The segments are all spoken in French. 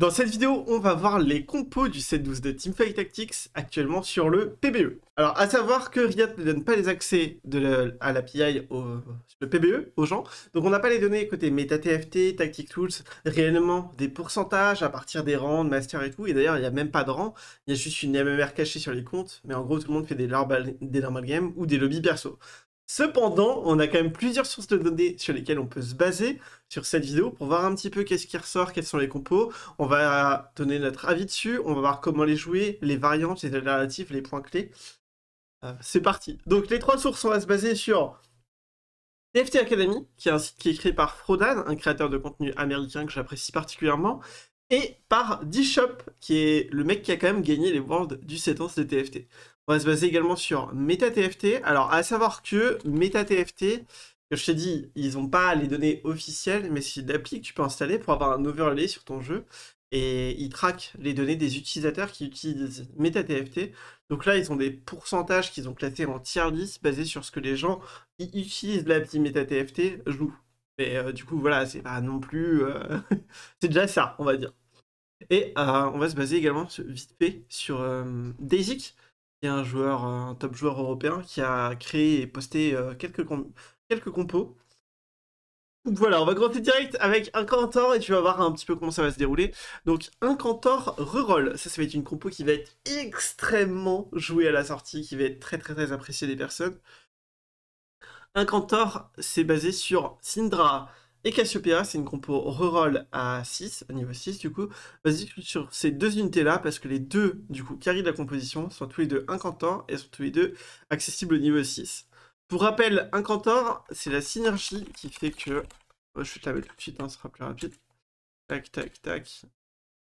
Dans cette vidéo, on va voir les compos du 7-12 de Teamfight Tactics actuellement sur le PBE. Alors, à savoir que Riot ne donne pas les accès de à l'API au le PBE aux gens, donc on n'a pas les données côté MetaTFT, Tactic Tools, réellement des pourcentages à partir des rangs, de master et tout, et d'ailleurs, il n'y a même pas de rang, il y a juste une MMR cachée sur les comptes, mais en gros, tout le monde fait des normal, des normal games ou des lobbies perso. Cependant, on a quand même plusieurs sources de données sur lesquelles on peut se baser sur cette vidéo pour voir un petit peu qu'est-ce qui ressort, quels sont les compos. On va donner notre avis dessus, on va voir comment les jouer, les variantes, les alternatives, les points clés. Euh, c'est parti. Donc les trois sources, on va se baser sur TFT Academy, qui est un site qui est créé par Frodan, un créateur de contenu américain que j'apprécie particulièrement, et par D-Shop, qui est le mec qui a quand même gagné les Worlds du 7 ans de TFT. On va se baser également sur MetaTFT. Alors, à savoir que MetaTFT, je t'ai dit, ils n'ont pas les données officielles, mais c'est l'appli que tu peux installer pour avoir un overlay sur ton jeu. Et ils traquent les données des utilisateurs qui utilisent MetaTFT. Donc là, ils ont des pourcentages qu'ils ont classés en tier 10 basés sur ce que les gens qui utilisent l'appli MetaTFT jouent. Mais euh, du coup, voilà, c'est pas non plus. Euh, c'est déjà ça, on va dire. Et euh, on va se baser également vite fait sur Daisic un joueur, euh, un top joueur européen, qui a créé et posté euh, quelques, quelques compos. Donc voilà, on va commencer direct avec un Cantor et tu vas voir un petit peu comment ça va se dérouler. Donc un Cantor reroll, ça ça va être une compo qui va être extrêmement jouée à la sortie, qui va être très très très appréciée des personnes. Un Cantor, c'est basé sur Syndra, et Cassiopeia, c'est une compo reroll à 6, au niveau 6 du coup, vas-y sur ces deux unités-là, parce que les deux, du coup, carry de la composition sont tous les deux incantors et sont tous les deux accessibles au niveau 6. Pour rappel, incantor, c'est la synergie qui fait que... Oh, je vais te la mettre tout de suite, hein, ce sera plus rapide. Tac, tac, tac.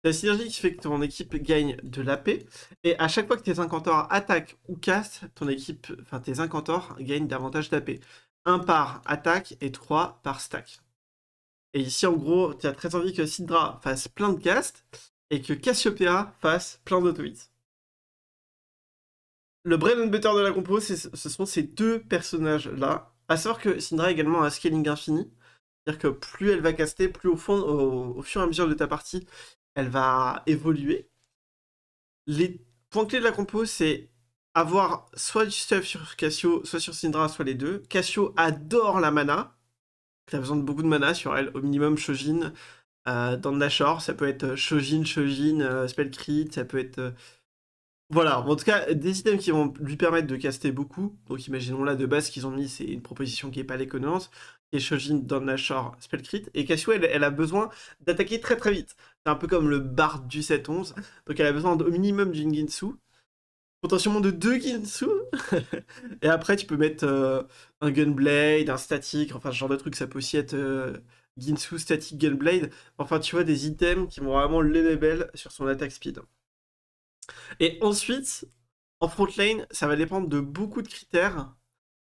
La synergie qui fait que ton équipe gagne de l'AP, et à chaque fois que tes incantors attaquent ou castent, ton équipe, enfin tes incantors gagnent davantage d'AP. Un par attaque et 3 par stack. Et ici, en gros, tu as très envie que Syndra fasse plein de casts et que Cassiopeia fasse plein dauto Le bread and butter de la compo, ce sont ces deux personnages-là. À savoir que Syndra a également un scaling infini. C'est-à-dire que plus elle va caster, plus au, fond, au, au, fur et à mesure de ta partie, elle va évoluer. Les points clés de la compo, c'est avoir soit du stuff sur Cassio, soit sur Syndra, soit les deux. Cassio adore la mana, a besoin de beaucoup de mana sur elle, au minimum Shojin. Euh, dans ça peut être euh, Shojin, Shojin, euh, Spellcrit, ça peut être. Euh, voilà, en tout cas, des items qui vont lui permettre de caster beaucoup. Donc imaginons là de base ce qu'ils ont mis, c'est une proposition qui n'est pas connaissances, Et Shojin dans Nashor, Spellcrit. Et Cassio, elle, a besoin d'attaquer très très vite. C'est un peu comme le Bard du 7-11. Donc elle a besoin au minimum d'une Ginsu potentiellement de deux Ginsu. et après, tu peux mettre euh, un Gunblade, un Static, enfin, ce genre de truc. Ça peut aussi être euh, Ginsu, Static, Gunblade. Enfin, tu vois, des items qui vont vraiment level sur son Attack speed. Et ensuite, en Frontline, ça va dépendre de beaucoup de critères.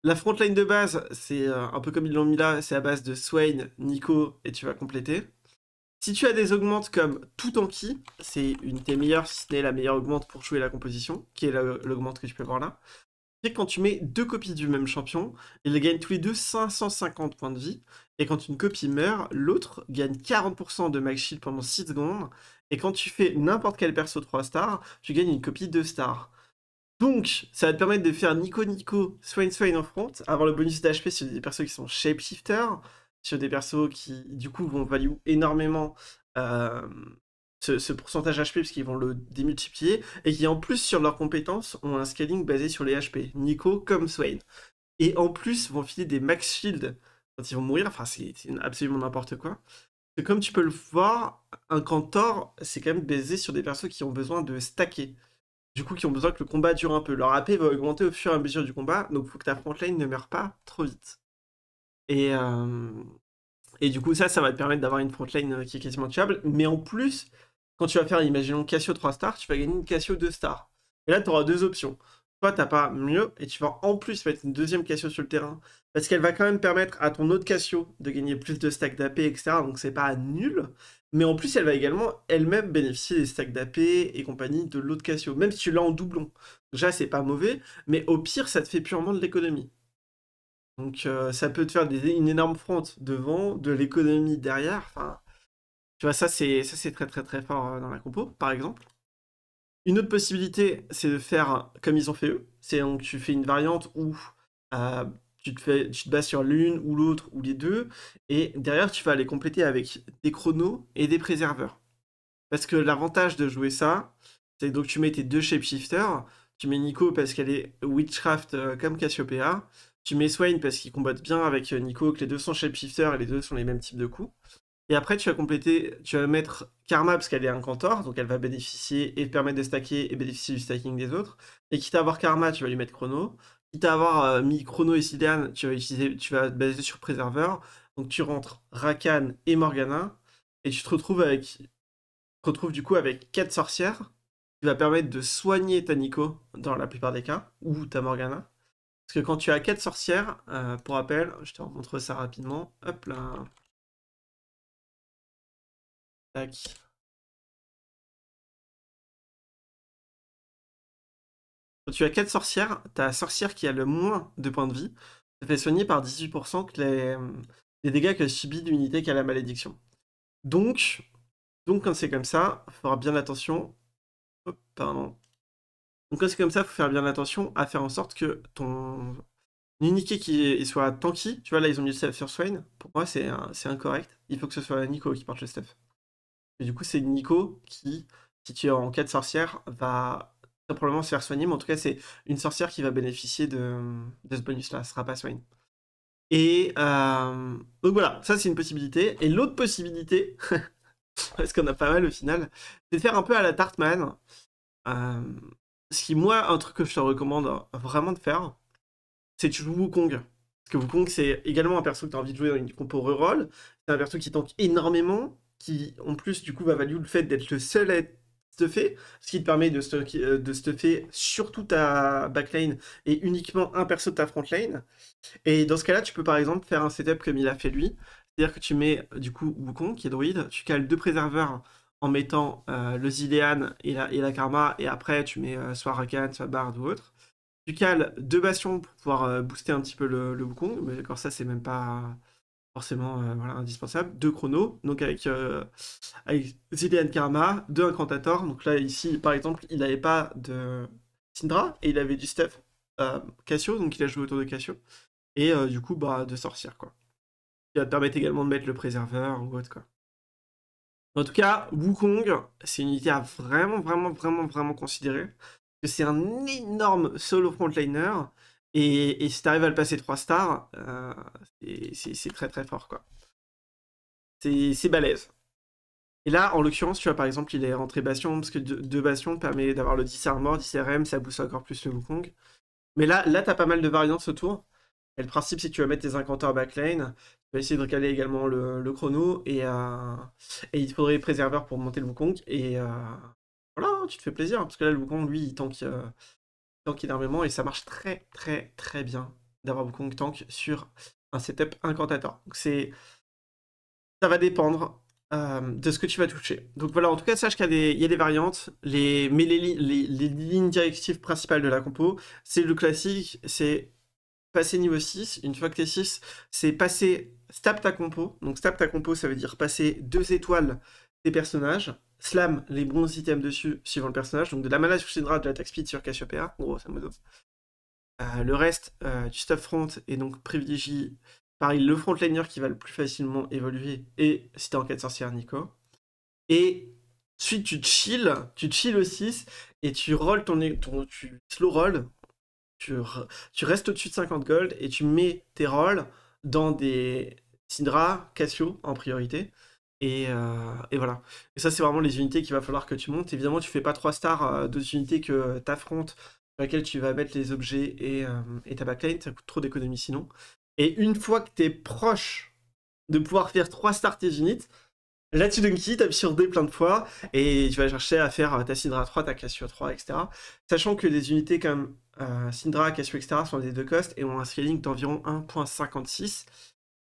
La Frontline de base, c'est euh, un peu comme ils l'ont mis là, c'est à base de Swain, Nico, et tu vas compléter. Si tu as des augmentes comme tout en c'est une des meilleures, si ce n'est la meilleure augmente pour jouer la composition, qui est l'augmente que tu peux voir là. C'est quand tu mets deux copies du même champion, ils gagnent tous les deux 550 points de vie. Et quand une copie meurt, l'autre gagne 40% de max shield pendant 6 secondes. Et quand tu fais n'importe quel perso 3 stars, tu gagnes une copie 2 stars. Donc, ça va te permettre de faire Nico Nico, Swain Swain en front, avoir le bonus d'HP sur des persos qui sont shapeshifters, sur des persos qui, du coup, vont value énormément ce, ce, pourcentage HP, parce qu'ils vont le démultiplier, et qui, en plus, sur leurs compétences, ont un scaling basé sur les HP, Nico comme Swain. Et en plus, vont filer des max shield quand ils vont mourir. Enfin, c'est absolument n'importe quoi. que comme tu peux le voir, un Cantor, c'est quand même basé sur des persos qui ont besoin de stacker du coup qui ont besoin que le combat dure un peu. Leur AP va augmenter au fur et à mesure du combat, donc il faut que ta frontline ne meure pas trop vite. Et, et du coup, ça, ça va te permettre d'avoir une frontline euh, qui est quasiment tuable. Mais en plus, quand tu vas faire, imaginons, Cassio 3 stars, tu vas gagner une Cassio 2 stars. Et là, tu auras deux options. Soit tu pas mieux, et tu vas en plus mettre une deuxième Cassio sur le terrain, parce qu'elle va quand même permettre à ton autre Cassio de gagner plus de stacks d'AP, etc. Donc c'est pas nul. Mais en plus, elle va également elle-même bénéficier des stacks d'AP et compagnie de l'autre Cassio, même si tu l'as en doublon. Déjà, c'est pas mauvais, mais au pire, ça te fait purement de l'économie. Donc euh, ça peut te faire une énorme fronte devant, de l'économie derrière. tu vois, ça c'est ça c'est très très très fort euh, dans la compo, par exemple. Une autre possibilité, c'est de faire comme ils ont fait eux. C'est donc tu fais une variante où euh, tu, te bases sur l'une ou l'autre ou les deux, et derrière tu vas les compléter avec des chronos et des préserveurs. Parce que l'avantage de jouer ça, c'est donc tu mets tes deux shapeshifters, tu mets Nico parce qu'elle est Witchcraft comme Cassiopeia, tu mets Swain parce qu'il combatte bien avec euh, Nico, que les deux sont shapeshifters et les deux sont les mêmes types de coups. Et après, tu vas compléter, tu vas mettre Karma parce qu'elle est un cantor, donc elle va bénéficier et permettre de stacker et bénéficier du stacking des autres. Et quitte à avoir Karma, tu vas lui mettre Chrono. Quitte à avoir euh, mis Chrono et Sidern, tu vas, utiliser, tu vas baser sur Préserveur. Donc tu rentres Rakan et Morgana. Et tu te retrouves avec. Tu retrouves du coup avec 4 sorcières qui va permettre de soigner ta Nico dans la plupart des cas, ou ta Morgana. Parce que quand tu as 4 sorcières, euh, pour rappel, je te montre ça rapidement. Hop là. Tac. Quand tu as 4 sorcières, ta sorcière qui a le moins de points de vie ça fait soigner par 18% que les, dégâts que subit l'unité qui a la malédiction. Donc, donc quand c'est comme ça, il faudra bien attention. hop, pardon. Donc quand c'est comme ça, il faut faire bien attention à faire en sorte que ton unique qui soit tanky. Tu vois, là, ils ont mis le sur Swain. Pour moi, c'est incorrect. Il faut que ce soit Nico qui porte le stuff. Et du coup, c'est Nico qui, si tu es en cas de sorcière, va probablement se faire soigner. Mais en tout cas, c'est une sorcière qui va bénéficier de, ce bonus-là. Ce sera pas Swain. Et euh, donc voilà, ça c'est une possibilité. Et l'autre possibilité, parce qu'on a pas mal au final, c'est de faire un peu à la Tartman. Euh, si moi, un truc que je te recommande vraiment de faire, c'est tu joues Wukong. Parce que Wukong, c'est également un perso que tu as envie de jouer dans une compo reroll. C'est un perso qui tank énormément, qui en plus, du coup, va valuer le fait d'être le seul à être stuffé, ce qui te permet de, euh, de stuffer surtout ta backline et uniquement un perso de ta frontline. Et dans ce cas-là, tu peux par exemple faire un setup comme il a fait lui. C'est-à-dire que tu mets du coup Wukong qui est druide, tu cales deux préserveurs en mettant euh, le Zilean et la, Karma, et après tu mets euh, soit Rakan, soit Bard ou autre. Tu cales deux bastions pour pouvoir euh, booster un petit peu le, le mais ça c'est même pas forcément indispensable. Deux chronos, donc avec, avec Zilean Karma, deux Incantator, donc là ici par exemple il n'avait pas de Syndra, et il avait du stuff Cassio, donc il a joué autour de Cassio, et du coup bah, de sorcière quoi. va te permet également de mettre le préserveur ou autre quoi. En tout cas, Wukong, c'est une unité à vraiment, vraiment, vraiment, vraiment considérer. C'est un énorme solo frontliner. Et, si tu arrives à le passer 3 stars, euh, c'est très très fort quoi. C'est balèze. Et là, en l'occurrence, tu vois, par exemple, il est rentré Bastion, parce que 2 Bastion Bastions permet d'avoir le 10 Armor, 10 RM, ça booste encore plus le Wukong. Mais là, là t'as pas mal de variantes autour. Et le principe, c'est que tu vas mettre tes incanteurs backline, essayer de recaler également le, chrono euh, et, il te faudrait préserveur pour monter le Wukong. Et euh, voilà, hein, tu te fais plaisir. Hein, parce que là, le Wukong, lui, il tank, euh, tank énormément et ça marche très, très, très bien d'avoir Wukong tank sur un setup incantateur Donc c'est. Ça va dépendre de ce que tu vas toucher. Donc voilà, en tout cas, sache qu'il y, a des variantes, les, mais les, lignes directives principales de la compo, c'est le classique, c'est passer niveau 6, une fois que tu es 6, c'est passer stab ta compo. Donc stab ta compo, ça veut dire passer deux étoiles des personnages, slam les bons items dessus suivant le personnage, donc de la mana sur de de l'attaque speed sur Cassiopeia, gros, ça me donne. Euh, le reste, euh, tu du front et donc privilégie pareil le frontliner qui va le plus facilement évoluer et si t'es en de sorcière Nico. Et ensuite tu chill, tu chill au et tu roll ton, ton tu slow roll, tu, tu restes au-dessus de 50 gold et tu mets tes rolls dans des Syndra, Cassio en priorité. Euh, et, voilà. Et ça, c'est vraiment les unités qu'il va falloir que tu montes. Évidemment, tu fais pas trois stars euh, d'autres unités que tu affrontes, sur lesquelles tu vas mettre les objets et, euh, et ta backline. Ça coûte trop d'économie sinon. Et une fois que tu es proche de pouvoir faire trois stars tes unités, là tu donkeys, tu sur plein de fois et tu vas chercher à faire ta Syndra 3, ta Cassio 3, etc. Sachant que les unités, comme euh, Syndra, Casio, etc. sont des deux costs et ont un scaling d'environ 1.56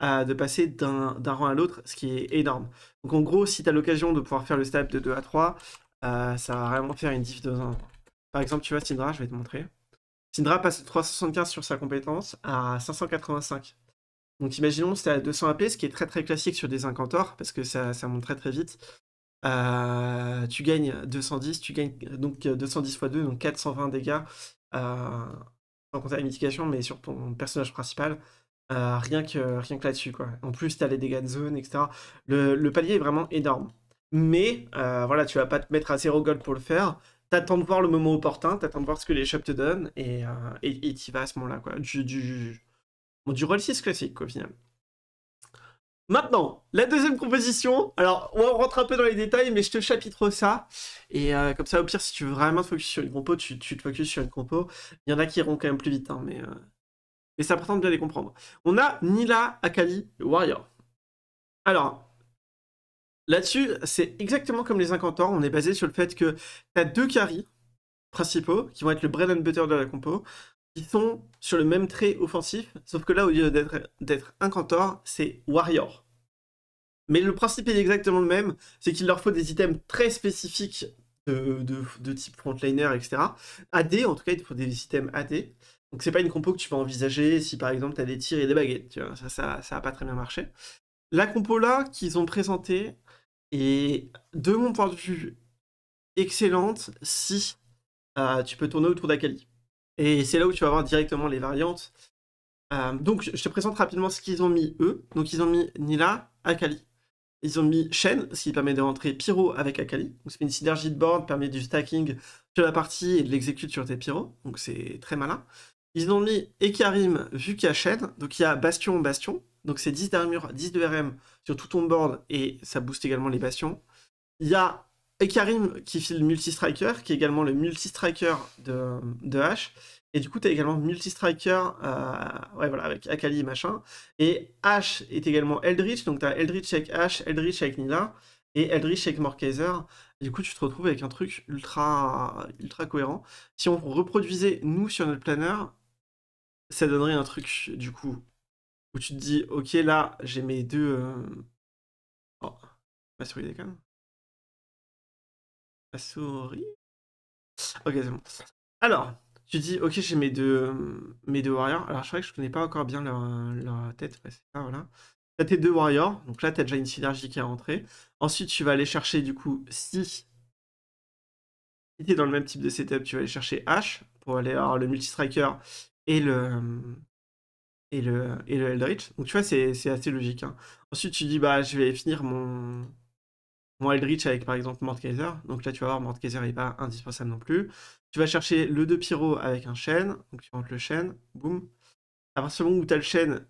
euh, de passer d'un rang à l'autre, ce qui est énorme. Donc en gros, si tu as l'occasion de pouvoir faire le step de 2 à 3, euh, ça va vraiment faire une diff de 1. Par exemple, tu vois Syndra, je vais te montrer. Syndra passe de 375 sur sa compétence à 585. Donc imaginons que tu à 200 AP, ce qui est très très classique sur des incantors, parce que ça, ça monte très très vite. Euh, tu gagnes 210, tu gagnes donc 210 x 2, donc 420 dégâts sans compter la mitigation, mais sur ton personnage principal, rien que, rien que là-dessus. quoi. En plus, t'as les dégâts de zone, etc. Le, palier est vraiment énorme. Mais euh, voilà, tu vas pas te mettre à zéro gold pour le faire. T'attends de voir le moment opportun, t'attends de voir ce que les shops te donnent, et euh, t'y vas à ce moment-là. quoi. Du, du, bon, du roll 6 classique, quoi, au final. Maintenant, la deuxième composition. Alors, on rentre un peu dans les détails, mais je te chapitre ça. Et euh, comme ça, au pire, si tu veux vraiment te focus sur une compo, tu, te focus sur une compo. Il y en a qui iront quand même plus vite, hein, mais, ça euh, mais c'est important de bien les comprendre. On a Nila Akali, le Warrior. Alors, là-dessus, c'est exactement comme les incantors. On est basé sur le fait que tu as deux carries principaux qui vont être le bread and butter de la compo. Ils sont sur le même trait offensif, sauf que là, au lieu d'être un cantor, c'est Warrior. Mais le principe est exactement le même, c'est qu'il leur faut des items très spécifiques de, type frontliner, etc. AD, en tout cas, il te faut des items AD. Donc c'est pas une compo que tu vas envisager si par exemple tu as des tirs et des baguettes, ça, ça, a pas très bien marché. La compo là qu'ils ont présentée est, de mon point de vue, excellente si euh, tu peux tourner autour d'Akali. Et c'est là où tu vas voir directement les variantes. Euh, donc, je te présente rapidement ce qu'ils ont mis eux. Donc, ils ont mis Nila, Akali. Ils ont mis Shen, ce qui permet de rentrer Pyro avec Akali. Donc, c'est une synergie de board, permet du stacking sur la partie et de l'exécute sur tes Pyro. Donc, c'est très malin. Ils ont mis Ekarim vu qu'il y a Donc, il y a Bastion, Bastion. Donc, c'est 10 d'armure, 10 de RM sur tout ton board et ça booste également les Bastions. Il y a et Karim qui file multi-striker, qui est également le multi-striker de, de H. Et du coup, tu as également multi-striker euh, voilà, avec Akali machin. Et H est également Eldritch, donc tu as Eldritch avec H, Eldritch avec Nila, et Eldritch avec Morkaizer. Du coup, tu te retrouves avec un truc ultra, ultra cohérent. Si on reproduisait nous sur notre planeur, ça donnerait un truc du coup où tu te dis, ok, là j'ai mes deux. Euh... Oh, sûr souris déconne. La ah, souris Ok, c'est bon. Alors, tu dis, ok, j'ai mes deux, mes deux warriors. Alors, je crois que je connais pas encore bien leur, tête. c'est ça, voilà. T'as tes deux warriors. Donc là, t'as déjà une synergie qui est rentrée. Ensuite, tu vas aller chercher, du coup, si si t'es dans le même type de setup, tu vas aller chercher H pour aller avoir le multi et le, et le, et le Eldritch. Donc tu vois, c'est assez logique. Hein. Ensuite, tu dis, bah, je vais finir mon, mon Eldritch avec par exemple Mordkaiser, donc là tu vas voir Mordkaiser n'est pas indispensable non plus. Tu vas chercher le 2 pyro avec un chêne, donc tu rentres le chêne, boum. À partir du moment où tu as le chêne,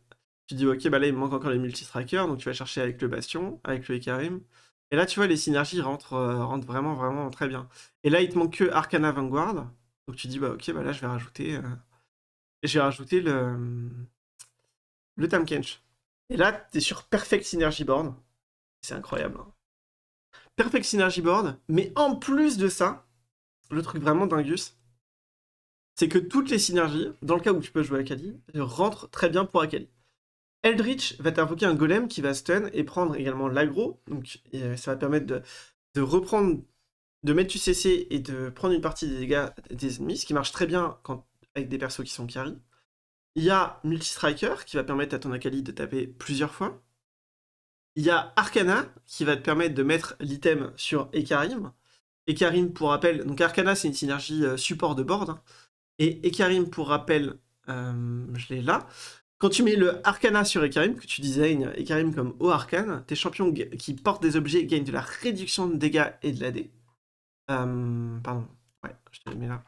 tu dis ok bah là il me manque encore les multistrackers, donc tu vas chercher avec le bastion, avec le Ekarim. Et là tu vois les synergies euh, rentrent, vraiment vraiment très bien. Et là il te manque que Arcana Vanguard, donc tu dis bah ok bah là je vais rajouter, euh, le, le Tam Et là tu es sur Perfect Synergy Board, c'est incroyable. Hein. Perfect Synergy Board. Mais en plus de ça, le truc vraiment dingus, c'est que toutes les synergies, dans le cas où tu peux jouer Akali, rentrent très bien pour Akali. Eldritch va t'invoquer un golem qui va stun et prendre également l'aggro, donc euh, ça va permettre de, reprendre, de mettre du CC et de prendre une partie des dégâts des ennemis, ce qui marche très bien quand, avec des persos qui sont carry. Il y a Multistriker qui va permettre à ton Akali de taper plusieurs fois. Il y a Arcana qui va te permettre de mettre l'item sur Ekarim. Ekarim, pour rappel, donc Arcana c'est une synergie euh, support de board. Hein. Et Ekarim, pour rappel, euh, je l'ai là. Quand tu mets le Arcana sur Ekarim, que tu designes Ekarim comme haut arcane, tes champions qui portent des objets gagnent de la réduction de dégâts et de la Euh, pardon, ouais, je te le mets là.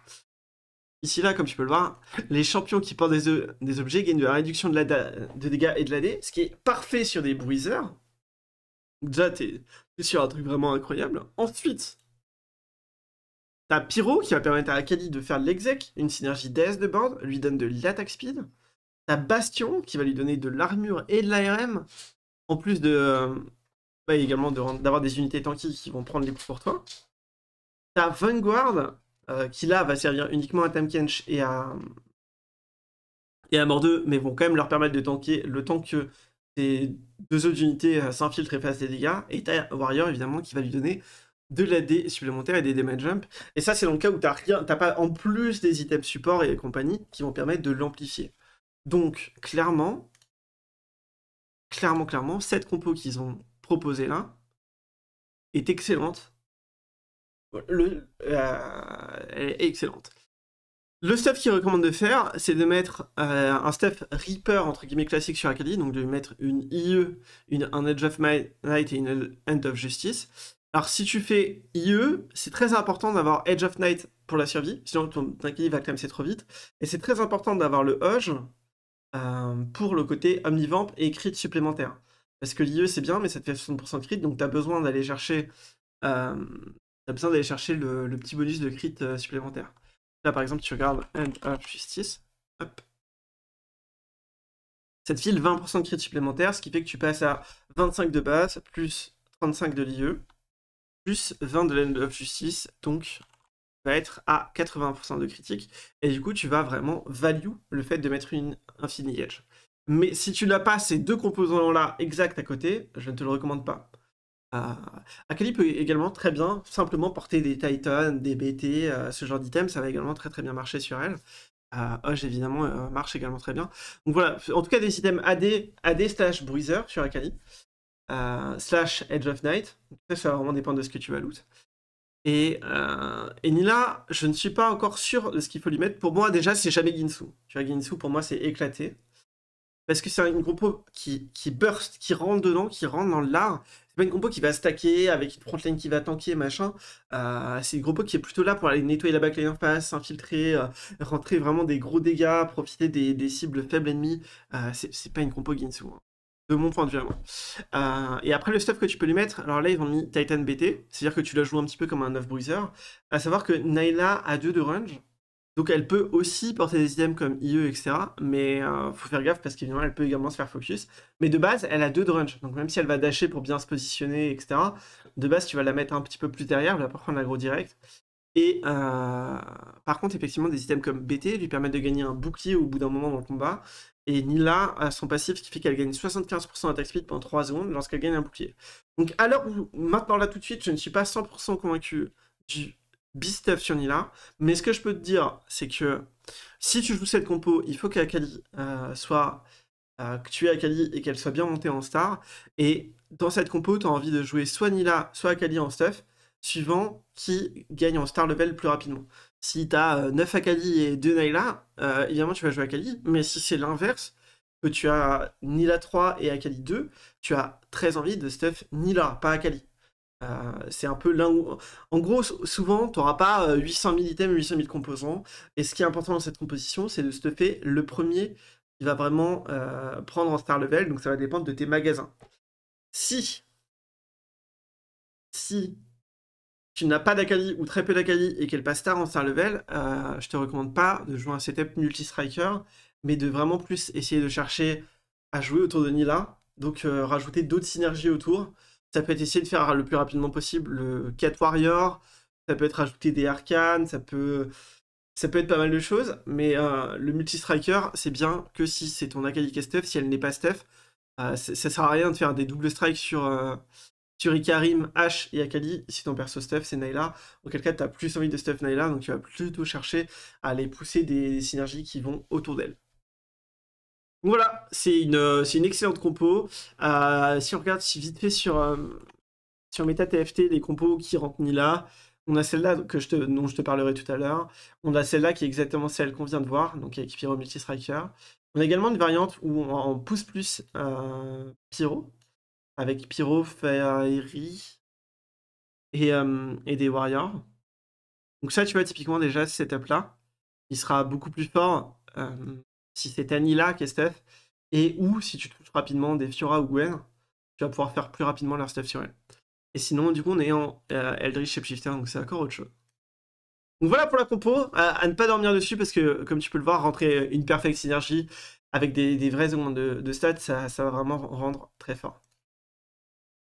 Ici, là, comme tu peux le voir, les champions qui portent des, objets gagnent de la réduction de, la, de dégâts et de D, ce qui est parfait sur des bruiseurs, Déjà, t'es sur un truc vraiment incroyable. Ensuite, t'as Pyro qui va permettre à Akali de faire l'exec, une synergie DS de board, lui donne de l'attaque speed. T'as Bastion qui va lui donner de l'armure et de l'ARM, en plus de. Euh, également d'avoir des unités tanky qui vont prendre les coups pour toi. T'as Vanguard euh, qui là va servir uniquement à Tamkench et à. Et à Mordeux, mais vont quand même leur permettre de tanker le temps que deux autres unités euh, filtre et face des dégâts, et t'as Warrior évidemment qui va lui donner de la D supplémentaire et des damage jump. Et ça, c'est dans le cas où t'as rien, t'as pas en plus des items support et compagnie qui vont permettre de l'amplifier. Donc, clairement, clairement, clairement, cette compo qu'ils ont proposée là est excellente. Euh, elle est excellente. Le stuff qu'il recommande de faire, c'est de mettre euh, un stuff Reaper entre guillemets classique sur Akali, donc de lui mettre une IE, une, un Edge of Night et une End of Justice. Alors si tu fais IE, c'est très important d'avoir Edge of Night pour la survie, sinon ton Akali va clamser trop vite. Et c'est très important d'avoir le Hodge euh, pour le côté Omnivamp et crit supplémentaire. Parce que l'IE c'est bien, mais ça te fait 60% de crit, donc tu as besoin d'aller chercher, euh, as besoin chercher le petit bonus de crit supplémentaire. Là, par exemple, tu regardes End of Justice. cette cette file 20% de crédit supplémentaire, ce qui fait que tu passes à 25 de base, plus 35 de l'IE, plus 20 de l'End of Justice, donc va être à 80% de critique. Et du coup, tu vas vraiment value le fait de mettre une infini Edge. Mais si tu n'as pas ces deux composants-là exacts à côté, je ne te le recommande pas. Akali peut également très bien simplement porter des Titan, des BT, euh, ce genre d'items, ça va également très très bien marcher sur elle. Euh, évidemment euh, marche également très bien. Donc voilà, en tout cas des items AD, AD slash Bruiser sur Akali, euh, slash Edge of Night, ça, va vraiment dépendre de ce que tu vas loot. Et, Nila, je ne suis pas encore sûr de ce qu'il faut lui mettre. Pour moi déjà c'est jamais Ginsu. Tu vois Ginsu pour moi c'est éclaté. Parce que c'est un groupe qui, qui burst, qui rentre dedans, qui rentre dans l'art, c'est pas une compo qui va stacker avec une frontline qui va tanker, machin. Euh, c'est une compo qui est plutôt là pour aller nettoyer la backline en face, s'infiltrer, euh, rentrer vraiment des gros dégâts, profiter des, cibles faibles ennemies. Euh, c'est pas une compo Ginsu, hein. de mon point de vue et après, le stuff que tu peux lui mettre, alors là, ils ont mis Titan BT, c'est-à-dire que tu la joues un petit peu comme un 9 bruiser, à savoir que Naila a 2 de range. Donc elle peut aussi porter des items comme IE, etc. Mais euh, faut faire gaffe parce qu'évidemment elle peut également se faire focus. Mais de base, elle a deux drunch. Donc même si elle va dasher pour bien se positionner, etc. De base, tu vas la mettre un petit peu plus derrière, elle va pas prendre l'agro direct. Et euh, par contre, effectivement, des items comme BT lui permettent de gagner un bouclier au bout d'un moment dans le combat. Et Nila a son passif qui fait qu'elle gagne 75% d'attaque speed pendant 3 secondes lorsqu'elle gagne un bouclier. Donc alors, maintenant là tout de suite, je ne suis pas 100% convaincu du Bistuff sur Nila. Mais ce que je peux te dire, c'est que si tu joues cette compo, il faut qu'Akali euh, soit. Euh, que tu aies Akali et qu'elle soit bien montée en star. Et dans cette compo, tu as envie de jouer soit Nila, soit Akali en stuff, suivant qui gagne en star level plus rapidement. Si tu as 9 Akali et 2 Naila, euh, évidemment tu vas jouer Akali. Mais si c'est l'inverse, que tu as Nila 3 et Akali 2, tu as très envie de stuff Nila, pas Akali. Euh, c'est un peu l'un où... En gros, souvent, tu n'auras pas 800 euh, 000 items, 800 000 composants. Et ce qui est important dans cette composition, c'est de stuffer le premier qui va vraiment euh, prendre en star level. Donc ça va dépendre de tes magasins. Si, si tu n'as pas d'Akali ou très peu d'Akali et qu'elle passe star en star level, je je te recommande pas de jouer un setup multi-striker, mais de vraiment plus essayer de chercher à jouer autour de Nila. Donc rajouter d'autres synergies autour. Ça peut être essayer de faire le plus rapidement possible le Cat Warrior, ça peut être ajouter des arcanes, ça peut, ça peut être pas mal de choses, mais euh, le multi-striker, c'est bien que si c'est ton Akali qui est stuff, si elle n'est pas stuff, euh, ça sert à rien de faire des doubles strikes sur, Icarim, euh, sur H et Akali, si ton perso stuff c'est Naila, auquel cas tu as plus envie de stuff Nayla, donc tu vas plutôt chercher à aller pousser des synergies qui vont autour d'elle voilà, c'est une, euh, une, excellente compo. Euh, si on regarde si vite fait sur, euh, Meta sur TFT les compos qui rentrent ni là, on a celle-là que je te, dont je te parlerai tout à l'heure. On a celle-là qui est exactement celle qu'on vient de voir, donc avec Pyro Multi-Striker. On a également une variante où on, pousse plus euh, Pyro, avec Pyro, Fairy et, et des Warriors. Donc ça, tu vois, typiquement déjà, ce setup-là, il sera beaucoup plus fort si c'est Tanila, stuff, et ou si tu touches rapidement des Fiora ou Gwen, tu vas pouvoir faire plus rapidement leur stuff sur elle. Et sinon, du coup, on est en euh, Eldritch Shapeshifter, donc c'est encore autre chose. Donc voilà pour la compo, à, ne pas dormir dessus parce que, comme tu peux le voir, rentrer une perfecte synergie avec des, vrais augments de, stats, ça va vraiment rendre très fort.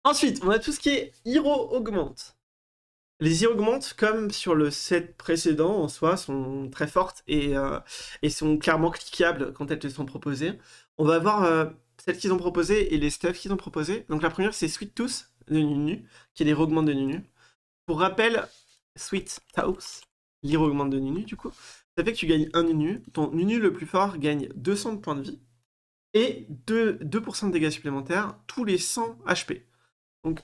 Ensuite, on a tout ce qui est Hero Augmente les i augmentent, comme sur le set précédent en soi, sont très fortes et, euh, sont clairement cliquables quand elles te sont proposées. On va voir euh, celles qu'ils ont proposées et les stuffs qu'ils ont proposées. Donc la première, c'est Sweet Tooth de Nunu, qui est les augmentes de Nunu. Pour rappel, Sweet Tooth, l'ire augmente de Nunu du coup, ça fait que tu gagnes un Nunu. Ton Nunu le plus fort gagne 200 points de vie et 2%, 2 de dégâts supplémentaires tous les 100 HP. Donc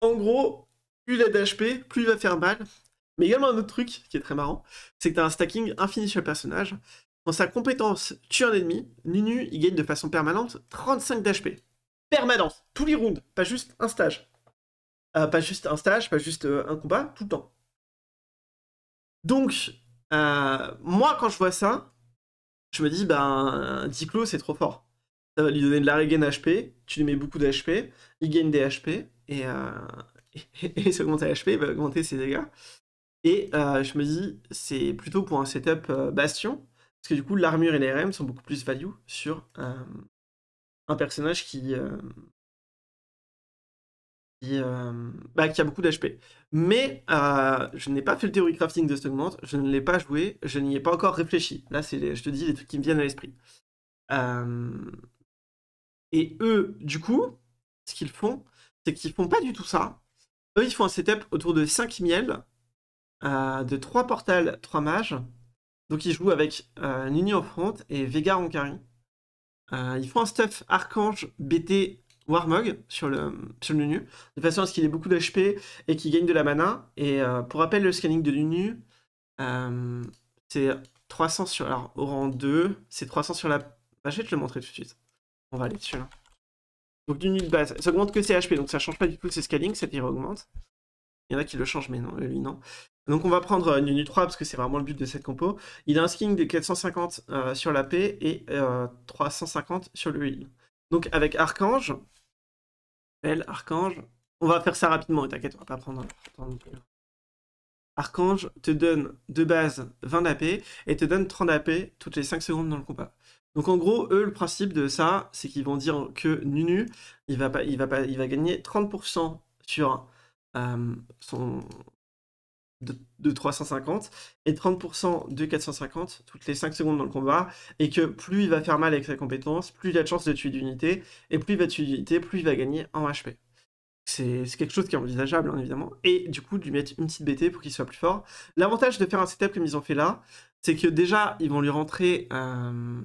en gros, plus il a d'HP, plus il va faire mal. Mais également un autre truc qui est très marrant, c'est que tu as un stacking infini sur le personnage. Quand sa compétence tue un ennemi, Nunu, il gagne de façon permanente 35 d'HP. Permanence, tous les rounds, pas juste un stage. Euh, pas juste un stage, pas juste euh, un combat, tout le temps. Donc, euh, moi, quand je vois ça, je me dis, ben, Diclo, c'est trop fort. Ça va lui donner de la regen HP, tu lui mets beaucoup d'HP, il gagne des HP, et, et, et s'augmenter HP va augmenter ses dégâts. Et euh, je me dis, c'est plutôt pour un setup euh, bastion, parce que du coup, l'armure et les RM sont beaucoup plus value sur euh, un personnage qui, bah, qui, a beaucoup d'HP. Mais je n'ai pas fait le theory crafting de augmente, je ne l'ai pas joué, je n'y ai pas encore réfléchi. Là, c'est je te dis les trucs qui me viennent à l'esprit. et eux, du coup, ce qu'ils font, c'est qu'ils font pas du tout ça. Eux, ils font un setup autour de 5 miels, euh, de 3 portals, 3 mages. Donc ils jouent avec euh, Nunu en front et Vega en carry. Euh, ils font un stuff Archange, BT, Warmog sur le, sur Nunu, de façon à ce qu'il ait beaucoup d'HP et qu'il gagne de la mana. Et pour rappel, le scanning de Nunu, c'est 300 sur... Alors, au rang 2, c'est 300 sur la... Bah, je vais te le montrer tout de suite. On va aller dessus, là. Donc d'une de base. Ça augmente que ses HP, donc ça change pas du tout ses scaling, ça à augmente. Il y en a qui le changent, mais non, euh, lui non. Donc on va prendre euh, une 3 parce que c'est vraiment le but de cette compo. Il a un skin de 450 euh, sur la paix et 350 sur le heal. Donc avec Archange, elle, Archange, on va faire ça rapidement, t'inquiète, on va pas prendre... Archange te donne de base 20 d'AP et te donne 30 d'AP toutes les 5 secondes dans le combat. Donc en gros, eux, le principe de ça, c'est qu'ils vont dire que Nunu, il va, pas, il va, pas, il va gagner 30% sur euh, son de, 350 et 30% de 450 toutes les 5 secondes dans le combat, et que plus il va faire mal avec sa compétence, plus il a de chances de tuer d'unité, et plus il va tuer d'unité, plus il va gagner en HP. C'est quelque chose qui est envisageable, hein, évidemment. Et du coup, de lui mettre une petite BT pour qu'il soit plus fort. L'avantage de faire un setup comme ils ont fait là, c'est que déjà, ils vont lui rentrer euh,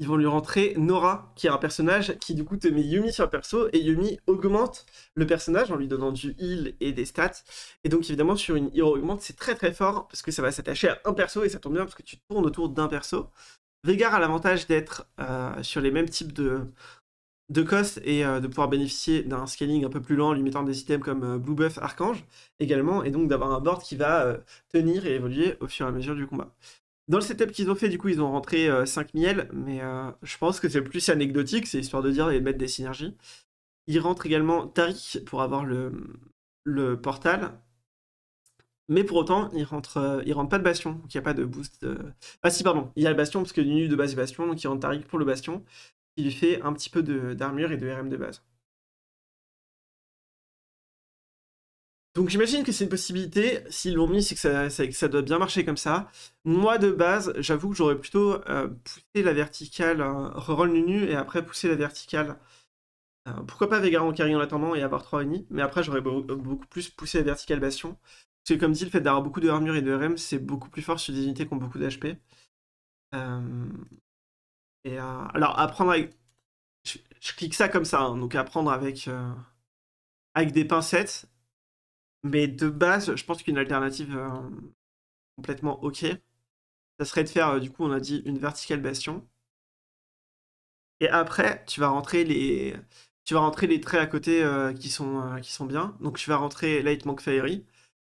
ils vont lui rentrer Nora, qui est un personnage qui du coup te met Yumi sur un perso, et Yumi augmente le personnage en lui donnant du heal et des stats. Et donc évidemment sur une hero augmente c'est très très fort, parce que ça va s'attacher à un perso, et ça tombe bien parce que tu tournes autour d'un perso. Vegar a l'avantage d'être euh, sur les mêmes types de, de cost et euh, de pouvoir bénéficier d'un scaling un peu plus lent, mettant des items comme euh, Blue Buff, Archange également, et donc d'avoir un board qui va tenir et évoluer au fur et à mesure du combat. Dans le setup qu'ils ont fait, du coup, ils ont rentré 5 euh, miels, mais euh, je pense que c'est plus anecdotique, c'est histoire de dire et de mettre des synergies. Ils rentrent également Tariq pour avoir le, portal, mais pour autant, ils rentrent euh, rentre pas de bastion, donc il n'y a pas de boost. Ah si, pardon, il y a le bastion, parce que du de base est bastion, donc il rentre Tariq pour le bastion, qui lui fait un petit peu d'armure et de RM de base. Donc j'imagine que c'est une possibilité. S'ils l'ont mis, c'est que ça, doit bien marcher comme ça. Moi, de base, j'avoue que j'aurais plutôt euh, poussé la verticale, hein, reroll Nunu, et après pousser la verticale. Euh, pourquoi pas Vegar en carry en attendant et avoir 3 unis Mais après, j'aurais beaucoup plus poussé la verticale Bastion. Parce que comme dit, le fait d'avoir beaucoup de armure et de RM, c'est beaucoup plus fort sur des unités qui ont beaucoup d'HP. Euh, et alors, apprendre avec... Je, clique ça comme ça, hein. donc apprendre avec, avec des pincettes mais de base, je pense qu'une alternative euh, complètement ok, ça serait de faire, euh, du coup, on a dit une verticale bastion. Et après, tu vas rentrer les, tu vas rentrer les traits à côté euh, qui, sont, qui sont bien. Donc tu vas rentrer, là il te manque Fairy,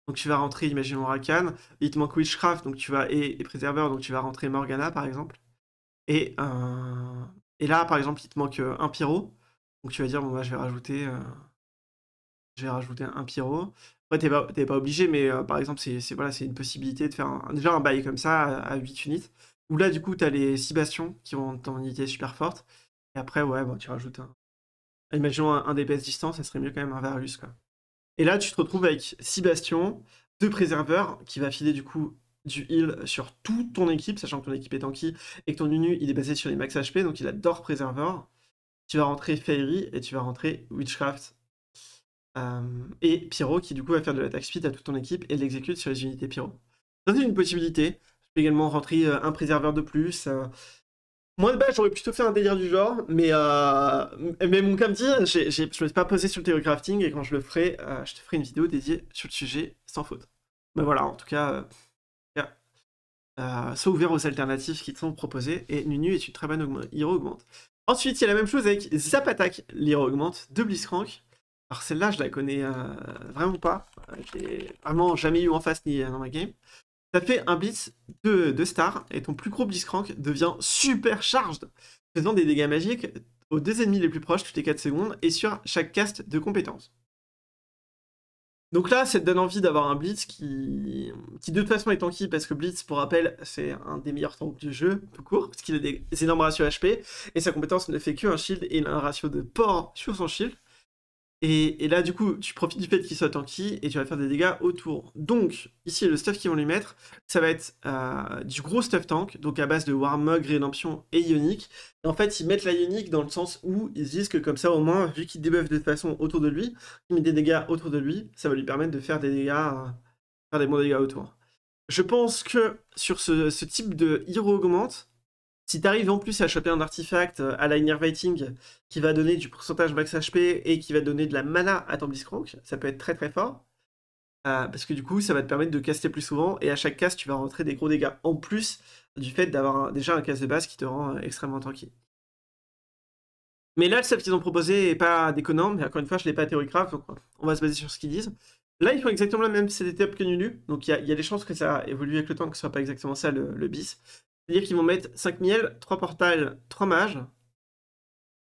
donc tu vas rentrer, imaginons Rakan, il te manque Witchcraft, donc tu vas, et, Preserver, donc tu vas rentrer Morgana par exemple. Et, là par exemple il te manque un pyro, donc tu vas dire bon bah je vais rajouter, je vais rajouter un pyro. Ouais, t'es pas, obligé, mais euh, par exemple, c'est, une possibilité de faire déjà un bail comme ça à, 8 units. Où là, du coup, t'as les 6 bastions qui vont ton unité super forte. Et après, ouais, bon, tu rajoutes un. Imaginons un, DPS distant, ça serait mieux quand même un Varus, quoi. Et là, tu te retrouves avec 6 bastions, 2 préserveurs qui va filer du coup du heal sur toute ton équipe, sachant que ton équipe est tanky et que ton Unu il est basé sur les max HP, donc il adore préserveur. Tu vas rentrer Fairy et tu vas rentrer Witchcraft euh, et Pyro qui du coup va faire de l'attaque speed à toute ton équipe et l'exécute sur les unités Pyro. c'est une possibilité. Je peux également rentrer euh, un préserveur de plus. Euh. Moi de base j'aurais plutôt fait un délire du genre, mais, mais mon cas dit, je ne me suis pas posé sur le théo crafting et quand je le ferai, je te ferai une vidéo dédiée sur le sujet sans faute. Mais voilà, en tout cas, sois ouvert aux alternatives qui te sont proposées et Nunu est une très bonne augmente, augmente. Ensuite, il y a la même chose avec Zap Attack, l'hero augmente de Blitzcrank. Alors celle-là, je la connais euh, vraiment pas. J'ai vraiment jamais eu en face ni dans ma game. Ça fait un blitz de, de, star et ton plus gros blitzcrank devient super charged, faisant des dégâts magiques aux deux ennemis les plus proches toutes les 4 secondes et sur chaque cast de compétence. Donc là, ça te donne envie d'avoir un blitz qui, qui de toute façon est tanky parce que blitz, pour rappel, c'est un des meilleurs tanks du jeu, tout court, parce qu'il a des énormes ratios HP et sa compétence ne fait qu'un shield et il a un ratio de port sur son shield. Et, là, du coup, tu profites du fait qu'il soit tanky et tu vas faire des dégâts autour. Donc, ici, le stuff qu'ils vont lui mettre, ça va être euh, du gros stuff tank, donc à base de Warmog, Rédemption et Ionic. Et en fait, ils mettent la Ionique dans le sens où ils disent que comme ça, au moins, vu qu'ils débuffe de toute façon autour de lui, il met des dégâts autour de lui, ça va lui permettre de faire des dégâts, euh, faire des bons dégâts autour. Je pense que sur ce, ce type de hero augmente, si tu arrives en plus à choper un artefact euh, à la Innervating qui va donner du pourcentage max HP et qui va donner de la mana à ton Blitzcrank, ça peut être très très fort. Euh, parce que du coup, ça va te permettre de caster plus souvent et à chaque cast, tu vas rentrer des gros dégâts en plus du fait d'avoir déjà un casse de base qui te rend euh, extrêmement tranquille. Mais là, le sub qu'ils ont proposé n'est pas déconnant, mais encore une fois, je ne l'ai pas à donc on va se baser sur ce qu'ils disent. Là, ils font exactement la même CDT up que nulu. donc il y, a des chances que ça évolue avec le temps, que ce soit pas exactement ça le bis. C'est-à-dire qu'ils vont mettre 5 miel, 3 portals, 3 mages.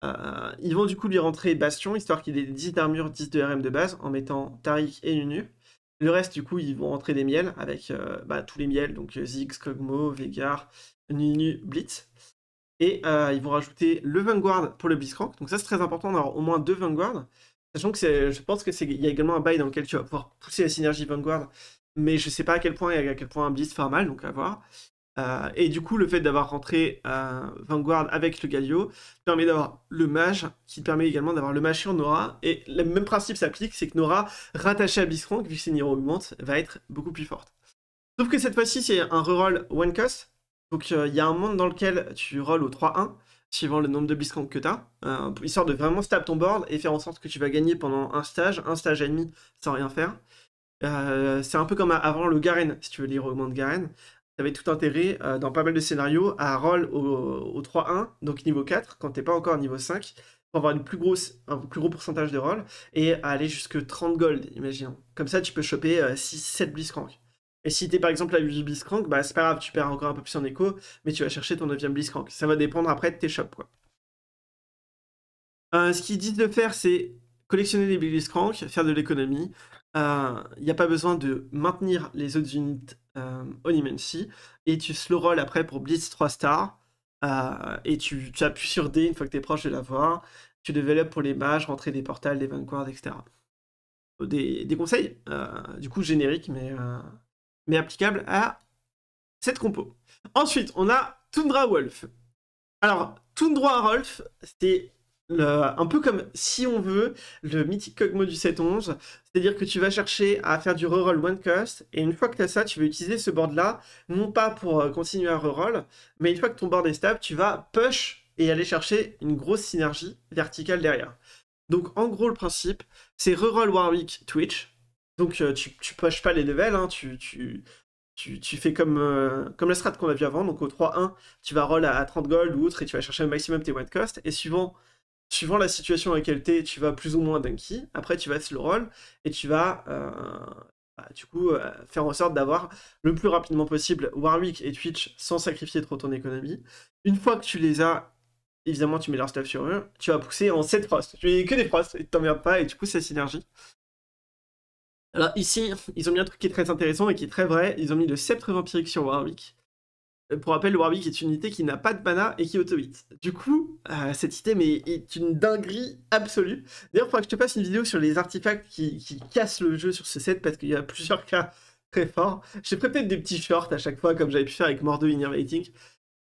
Euh, ils vont du coup lui rentrer Bastion, histoire qu'il ait 10 d'armure, 10 de RM de base, en mettant Tarik et Nunu. Le reste, du coup, ils vont rentrer des miels, avec euh, bah, tous les miels, donc euh, Ziggs, Kogmo, Vegar, Nunu, Blitz. Et ils vont rajouter le Vanguard pour le Blitzcrank. Donc ça, c'est très important d'avoir au moins deux Vanguard. Sachant que je pense qu'il y a également un bail dans lequel tu vas pouvoir pousser la synergie Vanguard, mais je ne sais pas à quel point à quel point un Blitz fera mal, donc à voir. Euh, et du coup, le fait d'avoir rentré euh, Vanguard avec le Galio permet d'avoir le mage, qui permet également d'avoir le mage sur Nora. Et le même principe s'applique, c'est que Nora, rattachée à Bisrank, vu que c'est une hero augmente, va être beaucoup plus forte. Sauf que cette fois-ci, c'est un reroll one cost. Donc euh, il y a un monde dans lequel tu rolls au 3-1, suivant le nombre de Bisrank que tu as, histoire de vraiment stab ton board et faire en sorte que tu vas gagner pendant un stage, un stage et demi, sans rien faire. c'est un peu comme avant le Garen, si tu veux dire augmente Garen t'avais tout intérêt euh, dans pas mal de scénarios à roll au, 3-1, donc niveau 4, quand t'es pas encore niveau 5, pour avoir une plus un plus gros pourcentage de roll, et à aller jusque 30 gold, imaginons. Comme ça, tu peux choper 6-7 euh, Blitzcrank. Et si t'es par exemple à 8 Blitzcrank, bah c'est pas grave, tu perds encore un peu plus en écho, mais tu vas chercher ton 9 Blitzcrank. Ça va dépendre après de tes shops, quoi. Euh, ce qu'ils disent de faire, c'est collectionner des Blitzcrank, faire de l'économie, il euh, n'y a pas besoin de maintenir les autres units euh, Onimancy, et tu slow roll après pour Blitz 3 stars, euh, et tu, appuies sur D une fois que tu es proche de la l'avoir, tu développes pour les mages, rentrer des portales, des vanguards, etc. Des, conseils, euh, du coup génériques, mais, mais applicables à cette compo. Ensuite, on a Tundra Wolf. Alors, Tundra Wolf, c'est un peu comme, si on veut, le mythique Cogmo du 711, c'est-à-dire que tu vas chercher à faire du reroll one cost, et une fois que tu as ça, tu vas utiliser ce board-là, non pas pour euh, continuer à reroll, mais une fois que ton board est stable, tu vas push et aller chercher une grosse synergie verticale derrière. Donc en gros, le principe, c'est reroll Warwick Twitch. Donc euh, tu, tu pas les levels, hein, tu, fais euh, comme, la strat qu'on a vu avant, donc au 3-1, tu vas roll à, 30 gold ou autre et tu vas chercher un maximum tes one cost, et suivant suivant la situation à laquelle tu tu vas plus ou moins dunky, après tu vas le rôle et tu vas euh, bah, du coup euh, faire en sorte d'avoir le plus rapidement possible Warwick et Twitch sans sacrifier trop ton économie. Une fois que tu les as, évidemment tu mets leur stuff sur eux, tu vas pousser en 7 frost. Tu mets que des frost et tu t'emmerdes pas et du coup ça synergie. Alors ici, ils ont mis un truc qui est très intéressant et qui est très vrai, ils ont mis le sceptre vampirique sur Warwick. Euh, pour rappel, Warwick est une unité qui n'a pas de mana et qui auto -hit. Du coup, euh, cette idée est, une dinguerie absolue. D'ailleurs, il faudra que je te passe une vidéo sur les artefacts qui, cassent le jeu sur ce set, parce qu'il y a plusieurs cas très forts. J'ai pris peut-être des petits shorts à chaque fois, comme j'avais pu faire avec Mordo Innervating.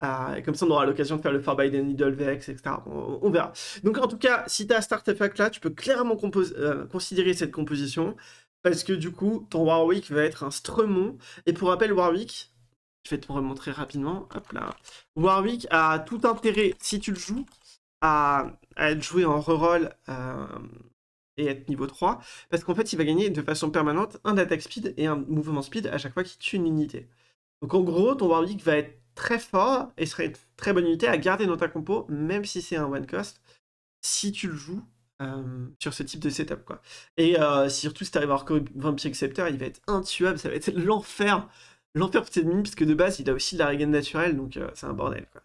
Euh, comme ça, on aura l'occasion de faire le Forbidden Needle Vex, etc. On, verra. Donc, en tout cas, si tu as cet là tu peux clairement considérer cette composition, parce que du coup, ton Warwick va être un Stremon. Et pour rappel, Warwick, je vais te remontrer rapidement. Hop là. Warwick a tout intérêt, si tu le joues, à, être joué en reroll euh, et être niveau 3. Parce qu'en fait, il va gagner de façon permanente un attack speed et un mouvement speed à chaque fois qu'il tue une unité. Donc en gros, ton Warwick va être très fort et serait une très bonne unité à garder dans ta compo, même si c'est un one cost, si tu le joues euh, sur ce type de setup. Quoi. Et euh, surtout, si tu arrives à Vampire Scepter, il va être intuable, ça va être l'enfer l'enfer de ses parce que de base, il a aussi de la regen naturelle, donc euh, c'est un bordel. Quoi.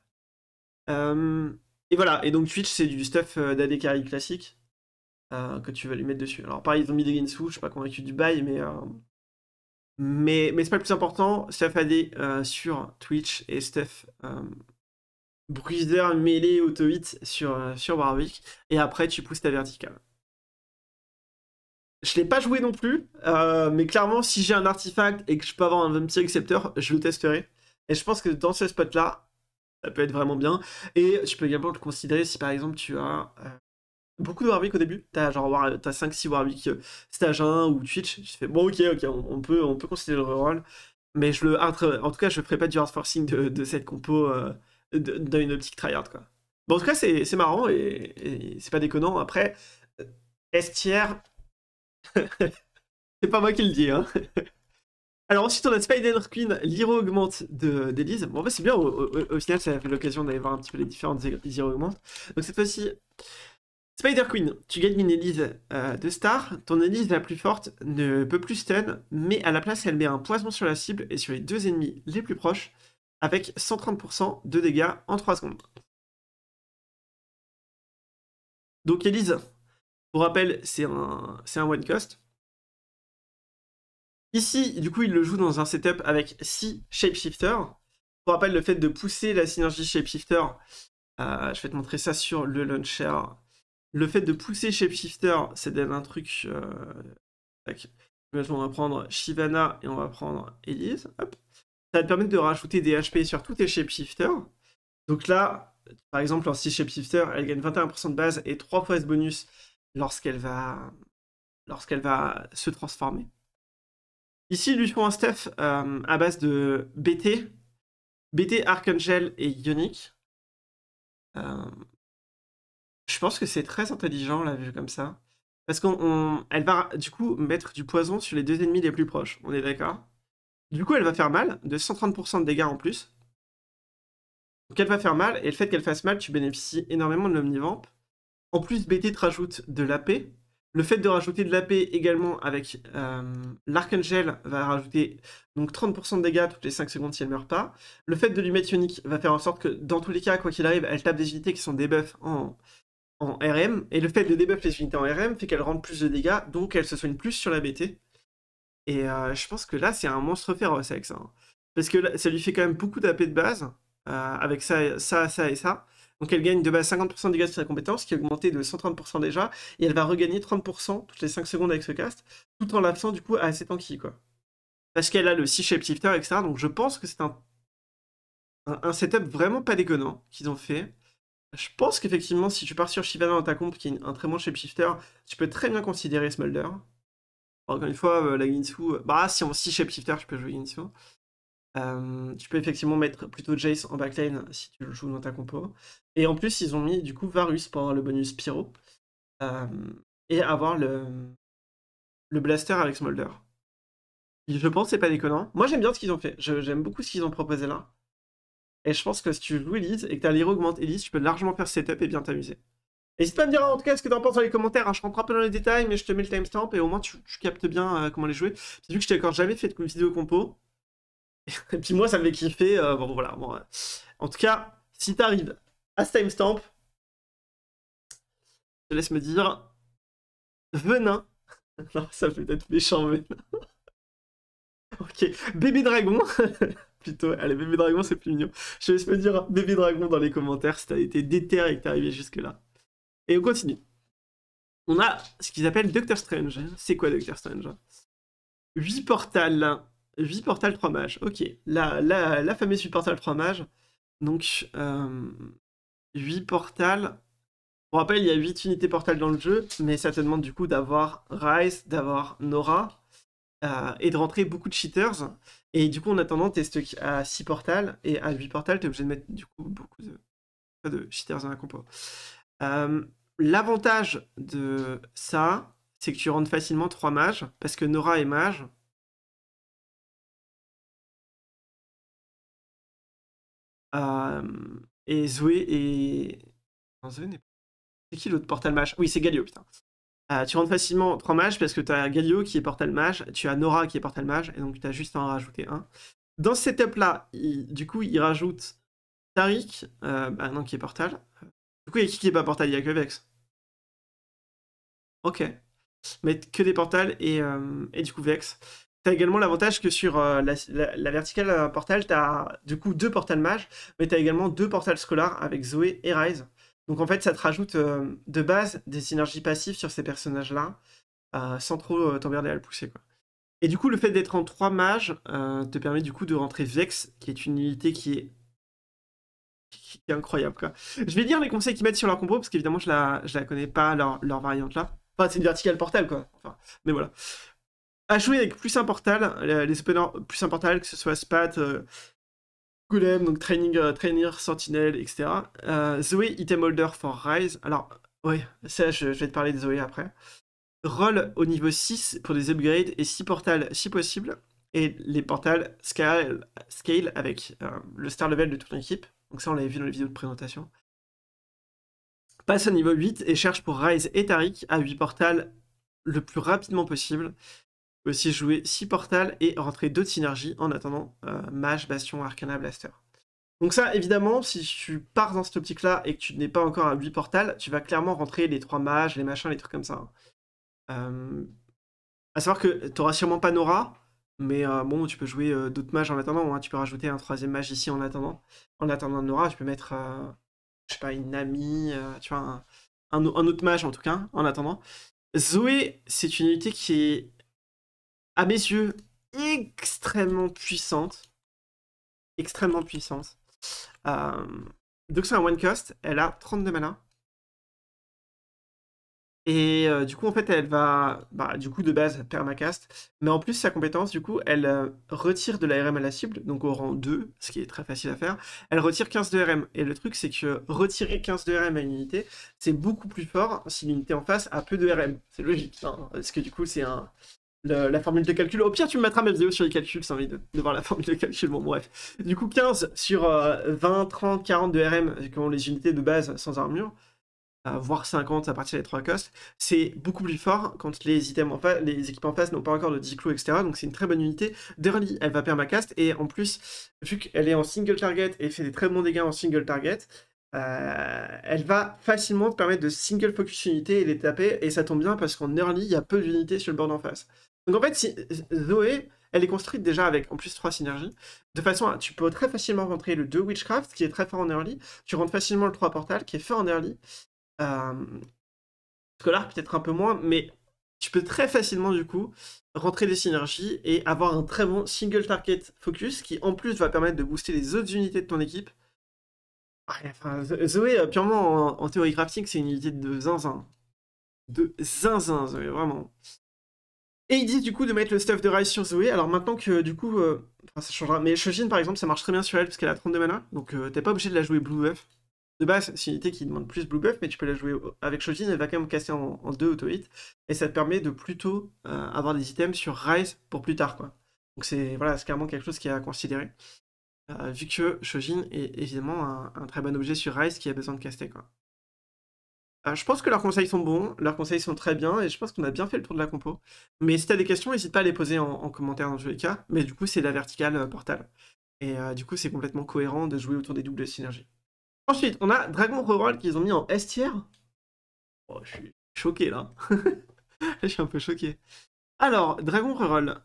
Euh, et voilà, et donc Twitch, c'est du stuff euh, d'AD carry classique que tu vas lui mettre dessus. Alors, pareil, ils ont mis des sous, je suis pas convaincu du bail, mais. mais, mais c'est pas le plus important, stuff AD sur Twitch et stuff bruiser, mêlée, auto-hit sur, sur Warwick, et après tu pousses ta verticale. Je l'ai pas joué non plus, euh, mais clairement, si j'ai un artefact et que je peux avoir un petit Accepteur, je le testerai. Et je pense que dans ce spot-là, ça peut être vraiment bien. Et je peux également le considérer si par exemple tu as euh, beaucoup de Warwick au début. Tu genre 5-6 Warwick euh, stage 1 ou Twitch. Je fais bon ok ok on, peut, on peut considérer le reroll. Mais je le en tout cas je ferai pas du hard forcing de, cette compo dans une optique tryhard quoi. Bon en tout cas c'est marrant et, c'est pas déconnant. Après, S tier, c'est pas moi qui le dis. Hein. Alors ensuite, on a Spider Queen, l'Hero Augmente d'Elise. Bon, en c'est bien, au, final, ça a fait l'occasion d'aller voir un petit peu les différentes Hero Augmente. Donc cette fois-ci, Spider Queen, tu gagnes une Elise euh, de star. Ton Elise la plus forte ne peut plus stun, mais à la place, elle met un poison sur la cible et sur les deux ennemis les plus proches, avec 130% de dégâts en 3 secondes. Donc Elise, pour rappel, c'est un, one cost. Ici, du coup, il le joue dans un setup avec 6 shapeshifters. Pour rappel, le fait de pousser la synergie shapeshifter, euh, je vais te montrer ça sur le launcher. Le fait de pousser shapeshifter, c'est donne un truc. on euh, va prendre Shivana et on va prendre Elise. Ça va te permettre de rajouter des HP sur tous tes shapeshifters. Donc là, par exemple, en 6 shapeshifter, elle gagne 21% de base et 3 fois ce bonus lorsqu'elle va, lorsqu'elle va se transformer. Ici, il lui font un stuff euh, à base de BT, BT, Archangel et Ionic. Euh, je pense que c'est très intelligent, la vue comme ça. Parce qu'elle va du coup mettre du poison sur les deux ennemis les plus proches, on est d'accord Du coup, elle va faire mal, de 130% de dégâts en plus. Donc elle va faire mal, et le fait qu'elle fasse mal, tu bénéficies énormément de l'omnivamp. En plus, BT te rajoute de la l'AP. Le fait de rajouter de la l'AP également avec euh, l'Archangel va rajouter donc 30% de dégâts toutes les 5 secondes si elle meurt pas. Le fait de lui mettre Ionic va faire en sorte que dans tous les cas, quoi qu'il arrive, elle tape des unités qui sont des en, RM. Et le fait de débuff les unités en RM fait qu'elle rend plus de dégâts, donc elle se soigne plus sur la BT. Et euh, je pense que là, c'est un monstre féroce avec ça. Hein. Parce que ça lui fait quand même beaucoup d'AP de base, euh, avec ça, ça, ça et ça. Donc elle gagne de base 50% de dégâts sur sa compétence, qui est augmenté de 130% déjà, et elle va regagner 30% toutes les 5 secondes avec ce cast, tout en l'absent du coup à assez tanky quoi. Parce qu'elle a le 6 shapeshifter, etc. Donc je pense que c'est un, setup vraiment pas déconnant qu'ils ont fait. Je pense qu'effectivement, si tu pars sur Shivana dans ta comp, qui est un très bon shifter, tu peux très bien considérer Smolder. Encore une fois, euh, la Ginsu, bah si on 6 shapeshifter, je peux jouer Ginsu. Euh, tu peux effectivement mettre plutôt Jace en backline si tu le joues dans ta compo. Et en plus, ils ont mis du coup Varus pour le bonus Pyro euh, et avoir le, le blaster avec Smolder. Je pense que c'est pas déconnant. Moi, j'aime bien ce qu'ils ont fait. J'aime beaucoup ce qu'ils ont proposé là. Et je pense que si tu joues Elise et que ta as augmente Elise, tu peux largement faire setup et bien t'amuser. N'hésite pas à me dire en tout cas ce que t'en penses dans les commentaires. Hein. Je rentre un peu dans les détails, mais je te mets le timestamp et au moins tu, captes bien euh, comment les jouer. vu que je t'ai encore jamais fait de vidéo compo, et puis moi, ça me kiffé euh, bon, voilà. Euh. En tout cas, si t'arrives à ce timestamp, je laisse me dire venin. non, ça peut-être méchant, mais. ok, bébé dragon. Plutôt, allez, bébé dragon, c'est plus mignon. Je laisse me dire bébé dragon dans les commentaires si t'as été déter et que t'es arrivé jusque-là. Et on continue. On a ce qu'ils appellent Doctor Strange. C'est quoi Doctor Strange 8 portals 8 portales, 3 mages. Ok, la, la, fameuse 8 portal 3 mages. Donc, euh, 8 portales. Pour rappel, il y a 8 unités portales dans le jeu, mais ça te demande du coup d'avoir Rise, d'avoir Nora, euh, et de rentrer beaucoup de cheaters. Et du coup, en attendant, t'es stuck à 6 portals, et à 8 tu t'es obligé de mettre du coup beaucoup de, de cheaters dans la compo. Euh, l'avantage de ça, c'est que tu rentres facilement 3 mages, parce que Nora est mage, et Zoé et. Non, C'est qui l'autre Portal Mage Oui, c'est Galio, putain. Ah, tu rentres facilement 3 mages parce que tu as Galio qui est portal mage, tu as Nora qui est portal mage, et donc tu as juste à en rajouter un. Dans ce setup là, du coup, il rajoute Tariq, euh, bah non, qui est portal. Du coup, il y a qui qui est pas portal Il y a que Vex. Ok. Mais que des portals et, euh, et du coup Vex. T'as également l'avantage que sur euh, la, verticale portal, t'as du coup deux portales mages, mais t'as également deux portales scolaires avec Zoé et Rise. Donc en fait, ça te rajoute euh, de base des synergies passives sur ces personnages-là, euh, sans trop t'emmerder à le pousser. Quoi. Et du coup, le fait d'être en trois mages te permet du coup de rentrer Vex, qui est une unité qui est, incroyable. Quoi. Je vais dire les conseils qu'ils mettent sur leur combo, parce qu'évidemment, je la, je la connais pas, leur, variante là. Enfin, c'est une verticale portale, quoi. Enfin, mais voilà. A jouer avec plus un portal, les plus un portal, que ce soit Spat, euh, Golem, donc Training, euh, Trainer, Sentinelle, etc. Euh, Zoe, Item Holder for Rise. Alors, oui, ça, je, vais te parler de Zoe après. Roll au niveau 6 pour des upgrades et 6 portals si possible. Et les portals scale, scale avec le star level de toute l'équipe. Donc ça, on l'avait vu dans les vidéos de présentation. Passe au niveau 8 et cherche pour Rise et à 8 portals le plus rapidement possible aussi jouer 6 portals et rentrer d'autres synergies en attendant euh, Mage, Bastion, Arcana, Blaster. Donc ça, évidemment, si tu pars dans cette optique-là et que tu n'es pas encore à 8 portals, tu vas clairement rentrer les 3 mages, les machins, les trucs comme ça. Hein. Euh, à savoir que tu n'auras sûrement pas Nora, mais euh, bon, tu peux jouer d'autres mages en attendant. Hein. Tu peux rajouter un troisième mage ici en attendant. En attendant Nora, tu peux mettre, je sais pas, une amie, tu vois, un, autre mage en tout cas, hein, en attendant. Zoé, c'est une unité qui est à mes yeux, extrêmement puissante. Extrêmement puissante. Euh, donc c'est un one cost, elle a 32 mana. Et euh, du coup, en fait, elle va, bah, du coup, de base, permacast. Mais en plus, sa compétence, du coup, elle euh, retire de rm à la cible, donc au rang 2, ce qui est très facile à faire. Elle retire 15 de RM. Et le truc, c'est que retirer 15 de RM à une unité, c'est beaucoup plus fort si l'unité en face a peu de RM. C'est logique, hein, parce que du coup, c'est un, la formule de calcul. Au pire, tu me mettras même vidéo sur les calculs, sans envie de, voir la formule de calcul. Bon, bref. Du coup, 15 sur 20, 30, 40 de RM, vu les unités de base sans armure, euh, voire 50 à partir des 3 costes, c'est beaucoup plus fort quand les, items en les équipes en face n'ont pas encore de 10 clous, etc. Donc, c'est une très bonne unité. d'early, elle va permacast, et en plus, vu qu'elle est en single target et fait des très bons dégâts en single target, euh, elle va facilement te permettre de single focus unité et les taper, et ça tombe bien parce qu'en early, il y a peu d'unités sur le board en face. Donc en fait, Zoé, elle est construite déjà avec en plus 3 synergies, de façon à, tu peux très facilement rentrer le 2 Witchcraft, qui est très fort en early, tu rentres facilement le 3 Portal, qui est fort en early, euh, Scolar peut-être un peu moins, mais tu peux très facilement du coup rentrer des synergies et avoir un très bon single target focus, qui en plus va permettre de booster les autres unités de ton équipe. Zoé, euh, purement en, théorie crafting, c'est une unité de zinzin. De zinzin, Zoé, vraiment. Et ils disent du coup de mettre le stuff de Rise sur Zoé. Alors maintenant que du coup, euh, ça changera. Mais Shojin par exemple, ça marche très bien sur elle parce qu'elle a 32 mana. Donc euh, t'es pas obligé de la jouer Blue Buff. De base, c'est une unité qui demande plus Blue Buff, mais tu peux la jouer avec Shojin, Elle va quand même casser en, 2 auto-hit. Et ça te permet de plutôt euh, avoir des items sur Rise pour plus tard. quoi. Donc c'est voilà, clairement quelque chose qui est à considérer. vu que Shojin est évidemment un, très bon objet sur Rise qui a besoin de caster. quoi. Ah, je pense que leurs conseils sont bons, leurs conseils sont très bien, et je pense qu'on a bien fait le tour de la compo. Mais si tu des questions, n'hésite pas à les poser en, commentaire dans tous les cas. Mais du coup, c'est la verticale euh, portale. Et euh, du coup, c'est complètement cohérent de jouer autour des doubles synergies. Ensuite, on a Dragon Reroll qu'ils ont mis en S tier. Oh, je suis choqué là. je suis un peu choqué. Alors, Dragon Reroll.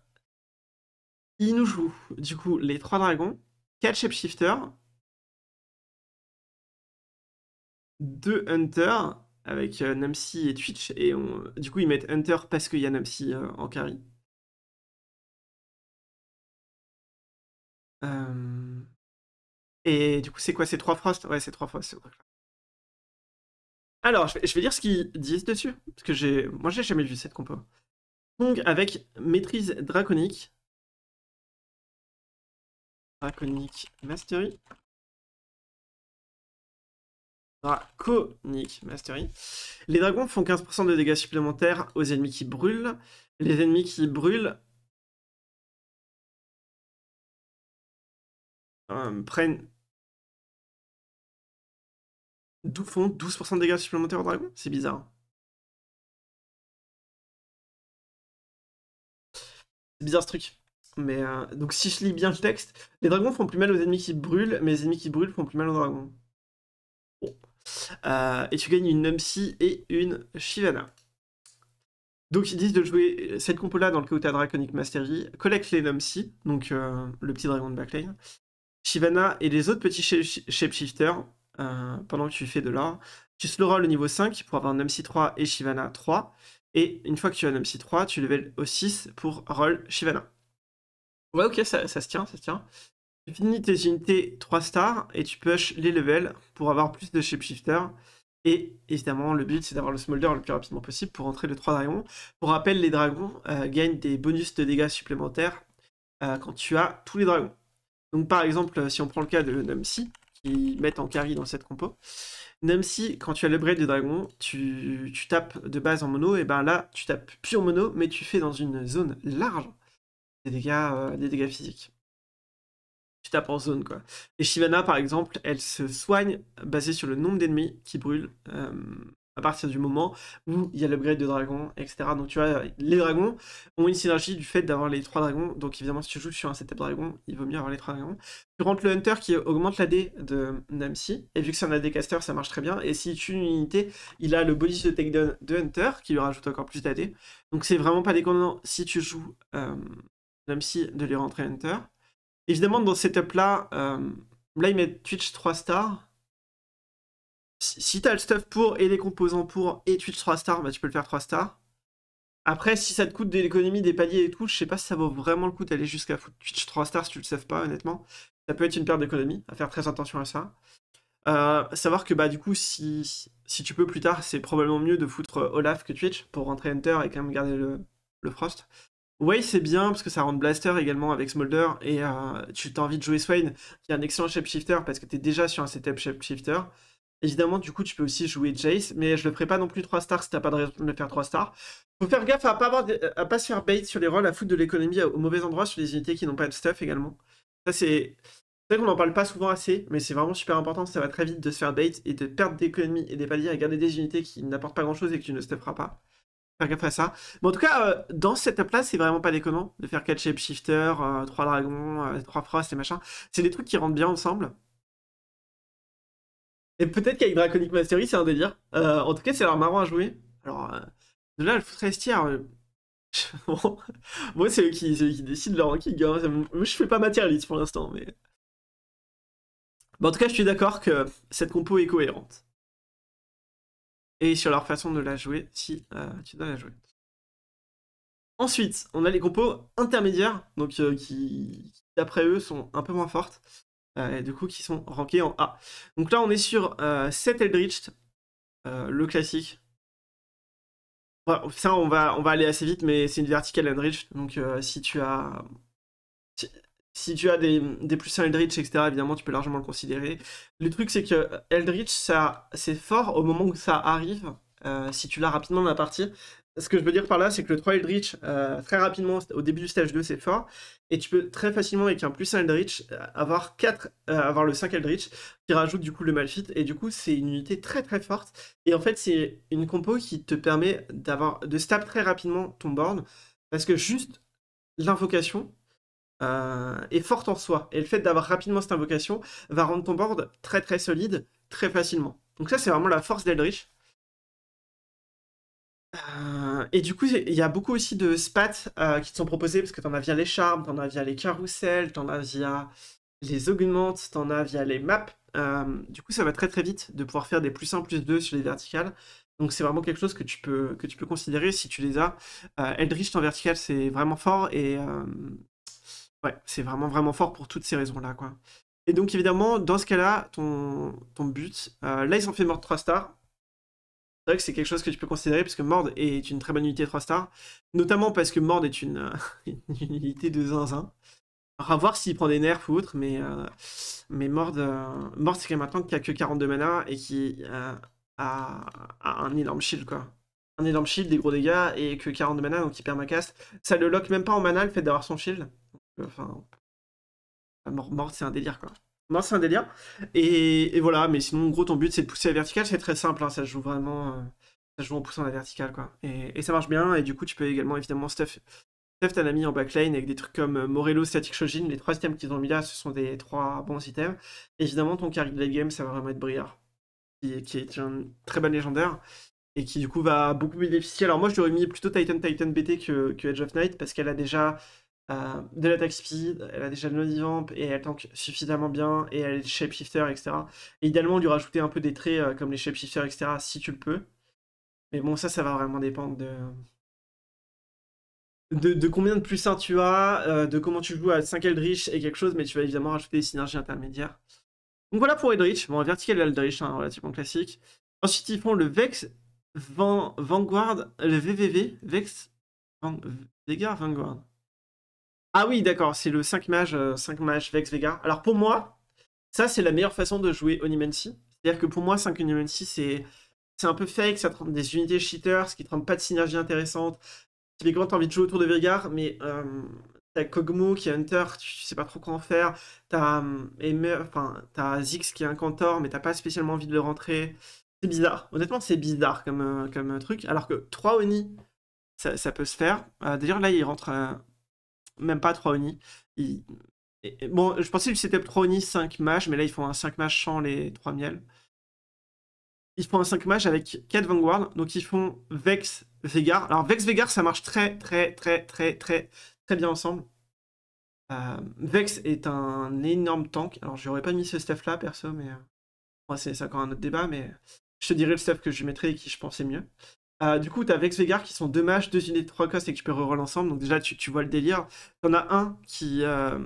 Il nous joue, du coup, les trois dragons, 4 shapeshifters. 2 hunters avec euh, Namsi et Twitch. Et du coup, ils mettent Hunter parce qu'il y a Namsi euh, en carry. Euh, et du coup, c'est quoi ces trois Frost Ouais, c'est trois Frost. Alors, je vais, dire ce qu'ils disent dessus, parce que j'ai, moi, j'ai jamais vu cette compo. Donc, avec maîtrise draconique. Draconique Mastery. Co-nick mastery. Les dragons font 15% de dégâts supplémentaires aux ennemis qui brûlent. Les ennemis qui brûlent euh, prennent font 12% de dégâts supplémentaires aux dragons C'est bizarre. C'est bizarre ce truc. Mais euh, donc si je lis bien le texte, les dragons font plus mal aux ennemis qui brûlent, mais les ennemis qui brûlent font plus mal aux dragons. Euh, et tu gagnes une Numsi et une Shivana. Donc ils disent de jouer cette compo-là dans le cas où tu as Draconic Mastery. Collecte les Numsi, donc euh, le petit dragon de backlane. Shivana et les autres petits shapeshifters euh, pendant que tu fais de l'art Tu slow roll au niveau 5 pour avoir Numsi 3 et Shivana 3. Et une fois que tu as Numsi 3, tu level au 6 pour roll Shivana. Ouais, ok, ça se tient, ça se tient finis tes unités 3 stars et tu push les levels pour avoir plus de shifter Et évidemment, le but c'est d'avoir le smolder le plus rapidement possible pour entrer le 3 dragons. Pour rappel, les dragons euh, gagnent des bonus de dégâts supplémentaires euh, quand tu as tous les dragons. Donc par exemple, euh, si on prend le cas de Numsi, qui mettent en carry dans cette compo, Numsi, quand tu as le braid de dragon, tu, tapes de base en mono, et ben là, tu tapes pure mono, mais tu fais dans une zone large des dégâts, des dégâts physiques tu tapes en zone quoi. Et Shivana par exemple, elle se soigne basée sur le nombre d'ennemis qui brûlent euh, à partir du moment où il y a l'upgrade de dragon, etc. Donc tu vois, les dragons ont une synergie du fait d'avoir les trois dragons. Donc évidemment, si tu joues sur un setup dragon, il vaut mieux avoir les trois dragons. Tu rentres le hunter qui augmente la D de Namsi. Et vu que c'est un AD caster, ça marche très bien. Et si tu une unité, il a le bonus de takedown de hunter qui lui rajoute encore plus d'AD. Donc c'est vraiment pas déconnant si tu joues euh, Namsi de lui rentrer hunter. Évidemment, dans ce setup-là, euh, là, il met Twitch 3 stars. Si, t'as le stuff pour et les composants pour et Twitch 3 stars, bah, tu peux le faire 3 stars. Après, si ça te coûte de l'économie, des paliers et tout, je sais pas si ça vaut vraiment le coup d'aller jusqu'à foutre Twitch 3 stars si tu le saves pas, honnêtement. Ça peut être une perte d'économie, à faire très attention à ça. Euh, savoir que bah du coup, si, tu peux plus tard, c'est probablement mieux de foutre euh, Olaf que Twitch pour rentrer Hunter et quand même garder le, le Frost. Way, c'est bien parce que ça rend Blaster également avec Smolder et euh, tu as envie de jouer Swain, qui est un excellent shapeshifter parce que tu es déjà sur un setup shapeshifter. Évidemment, du coup, tu peux aussi jouer Jace, mais je le ferai pas non plus 3 stars si t'as pas de raison de le faire 3 stars. Faut faire gaffe à pas, avoir à pas se faire bait sur les rôles à foutre de l'économie au mauvais endroit sur les unités qui n'ont pas de stuff également. Ça, c'est. vrai qu'on n'en parle pas souvent assez, mais c'est vraiment super important, ça va très vite de se faire bait et de perdre d'économie et des paliers à garder des unités qui n'apportent pas grand chose et que tu ne stufferas pas faire gaffe à ça. Mais en tout cas, euh, dans cette place là c'est vraiment pas déconnant de faire 4 Shifter, 3 dragons, 3 euh, frost et machin. C'est des trucs qui rentrent bien ensemble. Et peut-être qu'avec Draconic Mastery, c'est un délire. Euh, en tout cas, c'est leur marrant à jouer. Alors, de là, le Euh... Moi, c'est eux, qui décident leur ranking. Hein. Moi, je fais pas matière pour l'instant. Mais... en tout cas, je suis d'accord que cette compo est cohérente et sur leur façon de la jouer si euh, tu dois la jouer. Ensuite, on a les compos intermédiaires, donc euh, qui, d'après eux sont un peu moins fortes, euh, et du coup qui sont rankés en A. Donc là on est sur 7 Eldritch, le classique. ça on va, on va aller assez vite, mais c'est une verticale Eldritch, donc si tu as si tu as des, plus 1 Eldritch, etc., évidemment, tu peux largement le considérer. Le truc, c'est que Eldritch, c'est fort au moment où ça arrive, euh, si tu l'as rapidement dans la partie. Ce que je veux dire par là, c'est que le 3 Eldritch, euh, très rapidement, au début du stage 2, c'est fort. Et tu peux très facilement, avec un plus 1 Eldritch, euh, avoir, avoir le 5 Eldritch, qui rajoute du coup le Malfit. Et du coup, c'est une unité très très forte. Et en fait, c'est une compo qui te permet d'avoir de stab très rapidement ton board. Parce que juste l'invocation, euh, est forte en soi. Et le fait d'avoir rapidement cette invocation va rendre ton board très très solide, très facilement. Donc ça, c'est vraiment la force d'Eldritch. Euh, et du coup, il y a beaucoup aussi de spats euh, qui te sont proposés, parce que t'en as via les charmes, t'en as via les carousels, t'en as via les augments, t'en as via les maps. du coup, ça va très très vite de pouvoir faire des plus 1, plus 2 sur les verticales. Donc c'est vraiment quelque chose que tu peux, que tu peux considérer si tu les as. Eldritch en vertical, c'est vraiment fort, et Ouais, c'est vraiment, vraiment fort pour toutes ces raisons-là, quoi. Et donc, évidemment, dans ce cas-là, ton, ton but, euh, là, ils ont fait Mord 3 stars. C'est vrai que c'est quelque chose que tu peux considérer, parce que Mord est une très bonne unité 3 stars, notamment parce que Mord est une, unité de zinzin. Alors, à voir s'il prend des nerfs ou autre, mais, euh, mais Mord, euh, Mord c'est quand même un tank qui a que 42 mana et qui a, un énorme shield, quoi. Un énorme shield, des gros dégâts, et que 42 mana, donc il perd ma caste. Ça le lock même pas en mana, le fait d'avoir son shield. Enfin, mort, mort c'est un délire, quoi. Mort, c'est un délire. Et, voilà, mais sinon, en gros, ton but, c'est de pousser à la verticale. C'est très simple, hein, ça joue vraiment... Euh, ça joue en poussant à la verticale, quoi. Et, ça marche bien, et du coup, tu peux également, évidemment, stuff... Stuff t'as ami en backline avec des trucs comme euh, Morello, Static Shogin, les trois items qu'ils ont mis là, ce sont des trois bons items. Évidemment, ton carry de la game, ça va vraiment être brillant qui, est une très bonne légendaire et qui du coup va beaucoup bénéficier. Alors moi je l'aurais mis plutôt Titan Titan BT que, que Edge of Night parce qu'elle a déjà euh, de l'attaque speed, elle a déjà le Nodivamp et elle tank suffisamment bien et elle est shapeshifter, etc. Et idéalement, lui rajouter un peu des traits euh, comme les shapeshifter, etc. si tu le peux. Mais bon, ça, ça va vraiment dépendre de. De, combien de plus 1 tu as, euh, de comment tu joues à 5 Eldritch et quelque chose, mais tu vas évidemment rajouter des synergies intermédiaires. Donc voilà pour Eldritch. Bon, vertical Eldritch, hein, relativement classique. Ensuite, ils font le Vex Vanguard, le VVV, Vex Van, Vanguard. Ah oui, d'accord, c'est le 5 mage, 5 mage Vex Vega. Alors pour moi, ça c'est la meilleure façon de jouer Onimancy. C'est-à-dire que pour moi, 5 Onimancy, c'est c'est un peu fake, ça te des unités cheaters, ce qui ne pas de synergie intéressante. Typiquement, t'as envie de jouer autour de Vegar, mais euh, t'as Kogmo qui est Hunter, tu sais pas trop quoi en faire. T'as euh, Zix qui est un Cantor, mais t'as pas spécialement envie de le rentrer. C'est bizarre. Honnêtement, c'est bizarre comme, euh, truc. Alors que 3 Oni, ça, ça peut se faire. D'ailleurs, là, il rentre même pas 3 Oni. bon, je pensais que c'était 3 Oni, 5 matchs, mais là ils font un 5 matchs sans les 3 miels. Ils font un 5 matchs avec 4 Vanguard, donc ils font Vex, Vegar. Alors Vex, Vegar, ça marche très, très, très, très, très, très bien ensemble. Euh, Vex est un énorme tank. Alors j'aurais pas mis ce stuff là, perso, mais. moi euh, c'est encore un autre débat, mais je te dirais le stuff que je mettrais et qui je pensais mieux. Ah, du coup, tu as Vex Vegar qui sont deux mages, deux unités de 3 costes et que tu peux reroll ensemble. Donc déjà, tu, vois le délire. tu en as un qui, euh,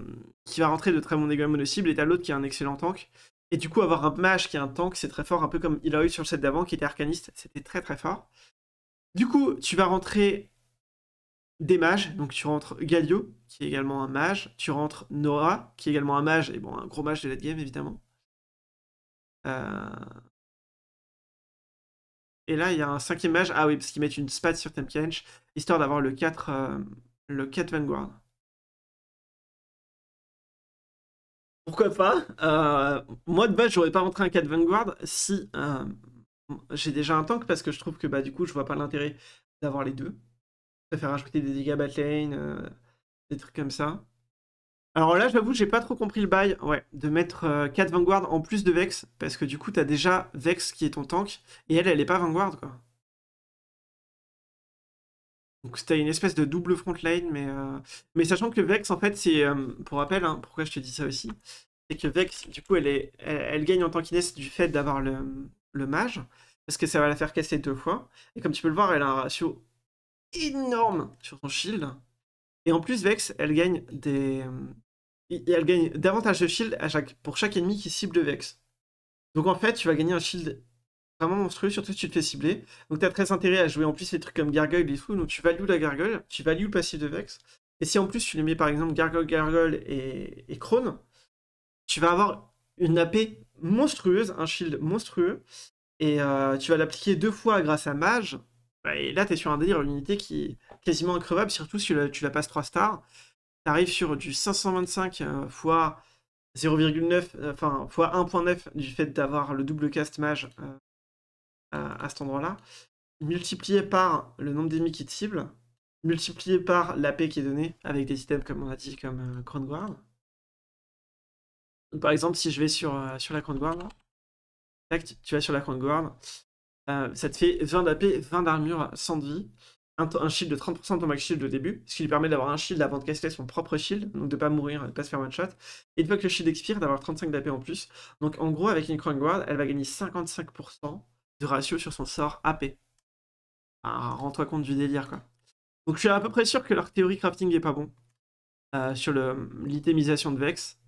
qui va rentrer de très bon dégâts mono-cible et t'as l'autre qui est un excellent tank. Et du coup, avoir un mage qui est un tank, c'est très fort, un peu comme il a eu sur le set d'avant qui était arcaniste. C'était très très fort. Du coup, tu vas rentrer des mages. Donc tu rentres Galio, qui est également un mage. Tu rentres Nora, qui est également un mage. Et bon, un gros mage de la game, évidemment. Euh... Et là, il y a un cinquième mage. Ah oui, parce qu'ils mettent une spade sur Temkench, histoire d'avoir le 4, euh, le 4 Vanguard. Pourquoi pas euh, Moi, de base, j'aurais pas rentré un 4 Vanguard si euh, j'ai déjà un tank, parce que je trouve que bah, du coup, je vois pas l'intérêt d'avoir les deux. Je préfère rajouter des dégâts batlane, des trucs comme ça. Alors là, j'avoue, j'ai pas trop compris le bail, de mettre 4 euh, Vanguard en plus de Vex, parce que du coup, t'as déjà Vex qui est ton tank, et elle, elle est pas Vanguard, quoi. Donc t'as une espèce de double front mais, euh, mais sachant que Vex, en fait, c'est, euh, pour rappel, hein, pourquoi je te dis ça aussi, c'est que Vex, du coup, elle, est, elle, gagne en tankiness du fait d'avoir le, le mage, parce que ça va la faire casser deux fois, et comme tu peux le voir, elle a un ratio énorme sur son shield, et en plus, Vex, elle gagne des, et elle gagne davantage de shield pour chaque ennemi qui cible le Vex. Donc en fait, tu vas gagner un shield vraiment monstrueux, surtout si tu te fais cibler. Donc tu as très intérêt à jouer en plus les trucs comme Gargoyle et tout. Donc tu values la Gargoyle, tu values le passif de Vex. Et si en plus tu les mets par exemple Gargoyle, Gargoyle et, et tu vas avoir une AP monstrueuse, un shield monstrueux. Et euh, tu vas l'appliquer deux fois grâce à Mage. Bah, et là, tu es sur un délire, une unité qui est quasiment increvable, surtout si tu la passes 3 stars tu sur du 525 x euh, fois 0,9, euh, enfin 1.9 du fait d'avoir le double cast mage euh, à, cet endroit-là, multiplié par le nombre d'ennemis qui te ciblent, multiplié par l'AP qui est donnée avec des items comme on a dit, comme Crown Guard. par exemple, si je vais sur, sur la Crown Guard, tu vas sur la Crown Guard, ça te fait 20 d'AP, 20 d'armure, 100 de vie un, shield de 30% de ton max shield de début, ce qui lui permet d'avoir un shield avant de casser son propre shield, donc de pas mourir, de pas se faire one shot. Et une fois que le shield expire, d'avoir 35 d'AP en plus. Donc en gros, avec une Crown Guard, elle va gagner 55% de ratio sur son sort AP. Ah, Rends-toi compte du délire quoi. Donc je suis à peu près sûr que leur théorie crafting est pas bon euh, sur l'itemisation de Vex.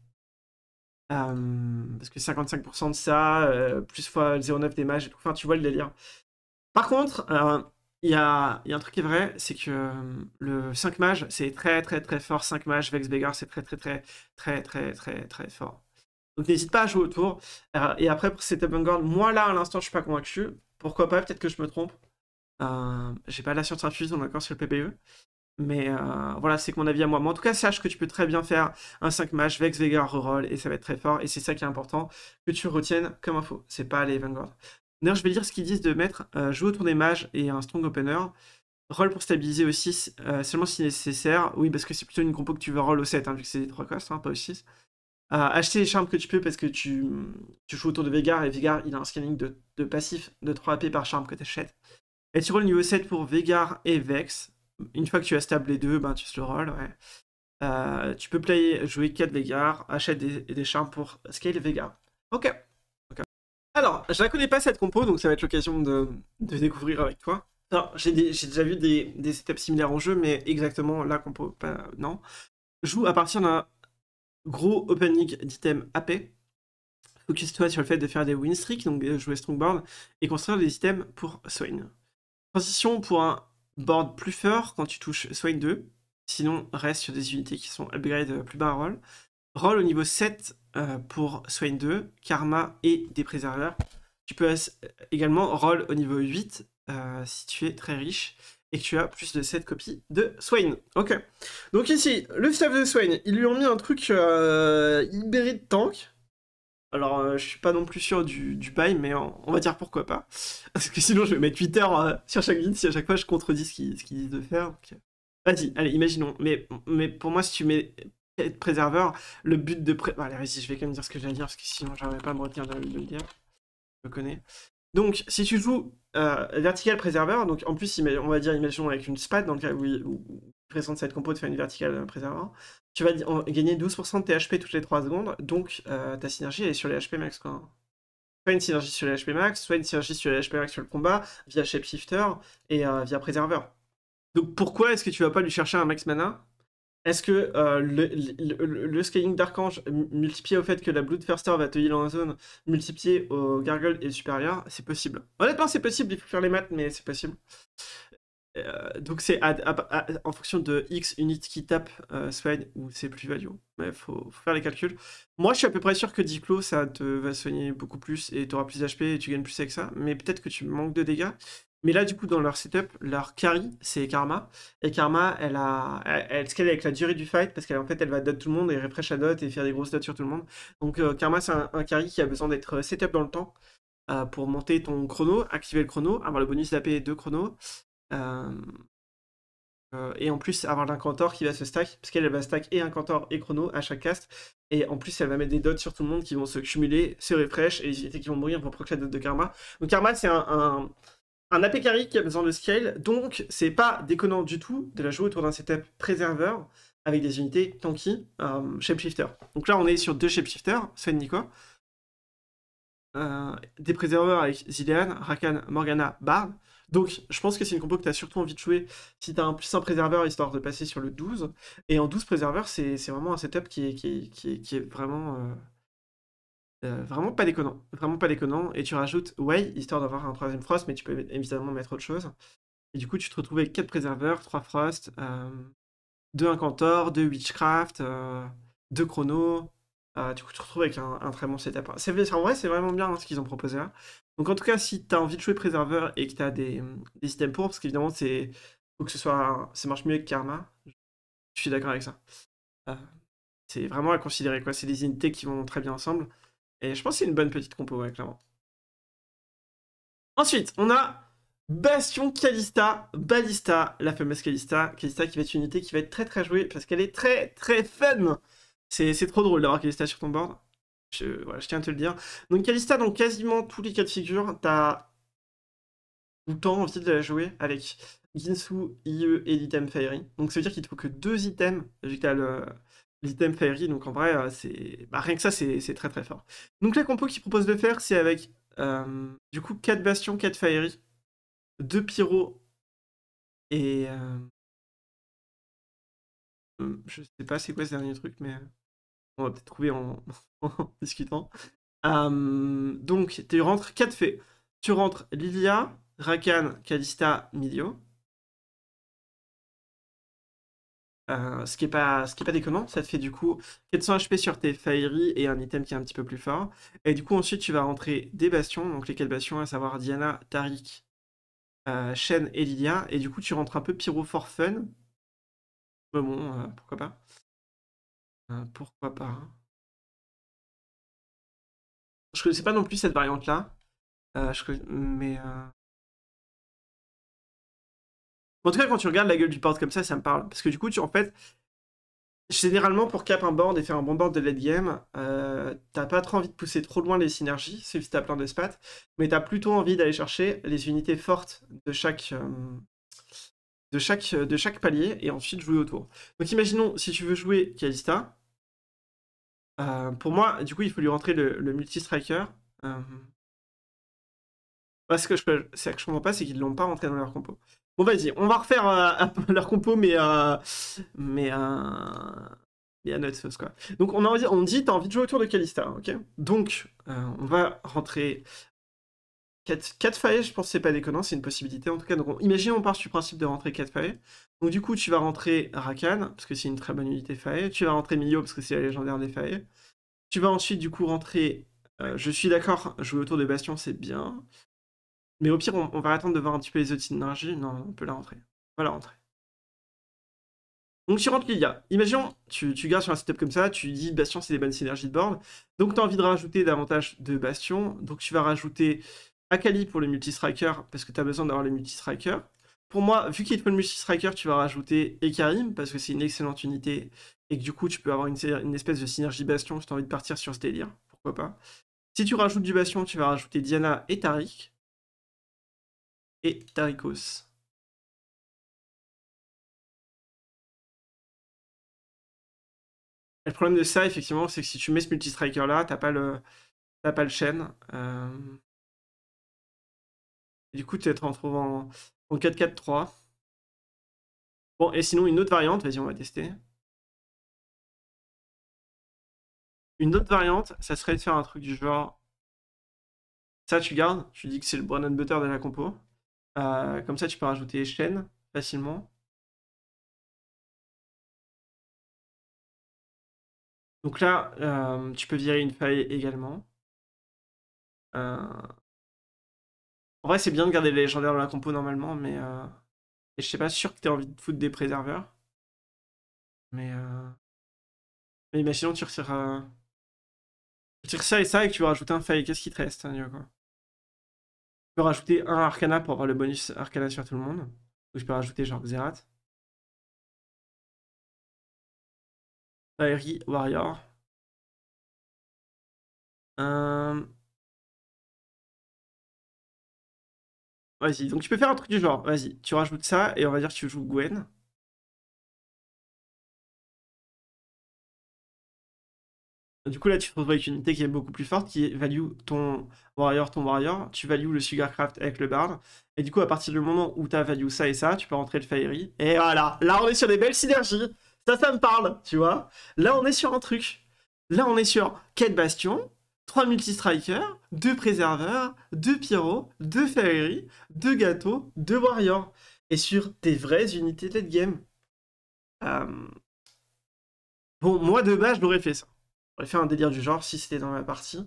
Euh, parce que 55% de ça, euh, plus fois 0,9 des mages Enfin, tu vois le délire. Par contre, il y a, un truc qui est vrai, c'est que euh, le 5 mage, c'est très très très fort. 5 mage, Vex Beggar, c'est très très très très très très très fort. Donc n'hésite pas à jouer autour. Euh, et après, pour cet open moi là, à l'instant, je suis pas convaincu. Pourquoi pas, peut-être que je me trompe. Euh, J'ai pas la science infuse, on est encore sur le PPE. Mais euh, voilà, c'est mon avis à moi. Mais en tout cas, sache que tu peux très bien faire un 5 match, Vex, Vega, reroll, et ça va être très fort. Et c'est ça qui est important, que tu retiennes comme info. C'est pas les D'ailleurs, je vais lire ce qu'ils disent de mettre euh, jouer joue autour des mages et un strong opener. Roll pour stabiliser au 6, euh, seulement si nécessaire. Oui, parce que c'est plutôt une compo que tu veux roll au 7, hein, vu que c'est 3 costs, hein, pas au 6. Euh, acheter les charmes que tu peux parce que tu, joues autour de Vegar et Vegar il a un scanning de, passif de 3 AP par charme que tu achètes. Et tu rolls niveau 7 pour Vegar et Vex. Une fois que tu as stable les deux, ben, tu se le rolls. tu peux jouer 4 Vegar, achète des, charmes pour scale Vegar. Ok. Alors, je la connais pas cette compo, donc ça va être l'occasion de, découvrir avec toi. j'ai déjà vu des, setups similaires en jeu, mais exactement la compo, pas, non. Joue à partir d'un gros opening d'items AP. Focus-toi sur le fait de faire des win streaks, donc euh, jouer strongboard, et construire des items pour Swain. Transition pour un board plus fort quand tu touches Swain 2, sinon reste sur des unités qui sont upgrade euh, plus bas à roll. Roll au niveau 7 euh, pour Swain 2, Karma et des préserveurs. Tu peux euh, également roll au niveau 8 euh, si tu es très riche et que tu as plus de 7 copies de Swain. Ok. Donc ici, le staff de Swain, ils lui ont mis un truc euh, de tank. Alors, je je suis pas non plus sûr du, du bail, mais on, va dire pourquoi pas. Parce que sinon, je vais mettre 8 sur chaque ligne si à chaque fois je contredis ce qu'ils qu disent de faire. Vas-y, allez, imaginons. Mais, mais pour moi, si tu mets être préserveur, le but de... Pré... allez, bah, je vais quand même dire ce que j'allais dire, parce que sinon, j'arriverai pas à me retenir de, le dire. Je me connais. Donc, si tu joues euh, vertical préserveur, donc en plus, on va dire, imaginons avec une Spade, dans le cas où tu présente cette compo de faire une verticale euh, préserveur, tu vas gagner 12% de tes HP toutes les 3 secondes, donc euh, ta synergie, elle est sur les HP max, quoi soit une synergie sur les HP max, soit une synergie sur les HP max sur le combat, via shapeshifter et via préserveur. Donc pourquoi est-ce que tu vas pas lui chercher un max mana est-ce que euh, le, scaling d'Archange multiplié au fait que la Bloodthirster va te heal en zone, multiplié au Gargle et supérieur, c'est possible. Honnêtement, c'est possible, il faut faire les maths, mais c'est possible. Euh, donc c'est en fonction de X unit qui tape euh, ou c'est plus value. Mais il faut, faire les calculs. Moi, je suis à peu près sûr que Diclo, ça te va soigner beaucoup plus et tu auras plus d'HP et tu gagnes plus avec ça. Mais peut-être que tu manques de dégâts. Mais là, du coup, dans leur setup, leur carry, c'est Karma. Et Karma, elle a, elle, scale avec la durée du fight parce qu'en fait, elle va dot tout le monde et refresh la dot et faire des grosses dots sur tout le monde. Donc, euh, Karma, c'est un, carry qui a besoin d'être euh, setup dans le temps euh, pour monter ton chrono, activer le chrono, avoir le bonus d'AP de chrono. et en plus, avoir l'incantor qui va se stack parce qu'elle va stack et un incantor et chrono à chaque cast. Et en plus, elle va mettre des dots sur tout le monde qui vont se cumuler, se refresh et, qui vont mourir pour proc la dot de Karma. Donc, Karma, c'est un un AP qui a besoin de scale, donc c'est pas déconnant du tout de la jouer autour d'un setup préserveur avec des unités tanky euh, shapeshifter. Donc là, on est sur deux shapeshifters, Sven Nico. Euh, des préserveurs avec Zilean, Rakan, Morgana, Bard. Donc, je pense que c'est une compo que tu as surtout envie de jouer si tu as un plus un préserveur histoire de passer sur le 12. Et en 12 préserveurs, c'est vraiment un setup qui est, qui est, qui vraiment. Euh, euh, vraiment pas déconnant, vraiment pas déconnant. Et tu rajoutes Way, histoire d'avoir un troisième Frost, mais tu peux évidemment mettre autre chose. Et du coup, tu te retrouves avec 4 préserveurs, 3 Frost, euh, 2 Incantor, 2 Witchcraft, euh, 2 Chrono. Euh, du coup, tu te retrouves avec un, très bon setup. Hein. En vrai, c'est vraiment bien hein, ce qu'ils ont proposé là. Hein. Donc, en tout cas, si tu as envie de jouer préserveur et que tu as des, des, systèmes pour, parce qu'évidemment, c'est faut que ce soit, ça marche mieux que Karma. Je suis d'accord avec ça. Euh, c'est vraiment à considérer quoi. C'est des unités qui vont très bien ensemble. Et je pense que c'est une bonne petite compo, ouais, clairement. Ensuite, on a Bastion Kalista, Balista, la fameuse Kalista. Kalista qui va être une unité qui va être très très jouée parce qu'elle est très très fun. C'est trop drôle d'avoir Kalista sur ton board. Je, voilà, je tiens à te le dire. Donc Kalista, dans quasiment tous les cas de figure, t'as tout le temps envie de la jouer avec Ginsu, IE et l'item Fairy. Donc ça veut dire qu'il te faut que deux items, vu que le, l'item Fairy. Donc en vrai, euh, c'est bah, rien que ça, c'est très très fort. Donc la compo qu'il propose de faire, c'est avec euh, du coup 4 Bastions, 4 Fairy, 2 Pyro et. Euh, je sais pas c'est quoi ce dernier truc, mais on va peut-être trouver en, discutant. donc tu rentres 4 fées. Tu rentres Lilia, Rakan, Kalista, Milio. Euh, ce qui est pas ce qui est pas ça te fait du coup 400 HP sur tes Fairy et un item qui est un petit peu plus fort. Et du coup ensuite tu vas rentrer des bastions, donc les bastions, à savoir Diana, Tariq, euh, Shen et Lilia. Et du coup tu rentres un peu pyro for fun. bon, euh, pourquoi pas. Euh, pourquoi pas. Je Je sais pas non plus cette variante là. Je... mais en tout cas, quand tu regardes la gueule du board comme ça, ça me parle. Parce que du coup, tu, en fait, généralement, pour cap un board et faire un bon board de late game, euh, t'as pas trop envie de pousser trop loin les synergies, sauf si t'as plein de spats, mais t'as plutôt envie d'aller chercher les unités fortes de chaque, euh, de chaque, euh, de chaque palier et ensuite jouer autour. Donc imaginons, si tu veux jouer Kalista, pour moi, du coup, il faut lui rentrer le, multi-striker. Parce que je, c'est que je comprends pas, c'est qu'ils ne l'ont pas rentré dans leur compo. Bon, vas-y, on va refaire euh, leur compo, mais. Euh, mais. Euh, mais à notre sauce, quoi. Donc, on, a, on dit, t'as envie de jouer autour de Kalista, ok Donc, on va rentrer. 4, failles, je pense que c'est pas déconnant, c'est une possibilité en tout cas. Donc, on, imagine, on part du principe de rentrer 4 failles. Donc, du coup, tu vas rentrer Rakan, parce que c'est une très bonne unité faille. Tu vas rentrer Milio, parce que c'est la légendaire des failles. Tu vas ensuite, du coup, rentrer. je suis d'accord, jouer autour de Bastion, c'est bien. Mais au pire, on, va attendre de voir un petit peu les autres synergies. Non, on peut la rentrer. On va la rentrer. Donc tu rentres Imaginons, tu, tu gardes sur un setup comme ça, tu dis Bastion c'est des bonnes synergies de board. Donc tu as envie de rajouter davantage de Bastion. Donc tu vas rajouter Akali pour le multi parce que tu as besoin d'avoir les multi Pour moi, vu qu'il n'y a pas de multi-striker, tu vas rajouter Ekarim, parce que c'est une excellente unité, et que du coup tu peux avoir une, espèce de synergie Bastion si tu as envie de partir sur ce Pourquoi pas. Si tu rajoutes du Bastion, tu vas rajouter Diana et Tarik et Tarikos. Le problème de ça, effectivement, c'est que si tu mets ce multi-striker là, t'as pas le, as pas le chaîne. Euh. du coup, tu te retrouves en, en 4-4-3. Bon, et sinon, une autre variante, vas-y, on va tester. Une autre variante, ça serait de faire un truc du genre. Ça, tu gardes, tu dis que c'est le Brandon butter de la compo. Euh, comme ça, tu peux rajouter chaîne facilement. Donc là, euh, tu peux virer une faille également. Euh, en vrai, c'est bien de garder les légendaires dans la compo normalement, mais Et je sais pas sûr que tu as envie de foutre des préserveurs. Mais, mais imaginons, tu retires, tu ça et ça et tu veux rajouter un faille. Qu'est-ce qui te reste, hein, je peux rajouter un Arcana pour avoir le bonus Arcana sur tout le monde. Ou je peux rajouter genre Zerat. Fairy Warrior. Euh. Vas-y, donc tu peux faire un truc du genre. Vas-y, tu rajoutes ça et on va dire que tu joues Gwen. Du coup, là, tu te retrouves avec une unité qui est beaucoup plus forte, qui value ton warrior, ton warrior. Tu value le sugarcraft avec le bard. Et du coup, à partir du moment où tu as value ça et ça, tu peux rentrer le fairy. Et voilà, là, on est sur des belles synergies. Ça, ça me parle, tu vois. Là, on est sur un truc. Là, on est sur 4 bastions, 3 multi-strikers, 2 préserveurs, 2 pyros, 2 fairy 2 gâteaux, 2 warriors. Et sur tes vraies unités de late game. Euh, bon, moi de base, je l'aurais fait ça. J'aurais fait un délire du genre si c'était dans ma partie.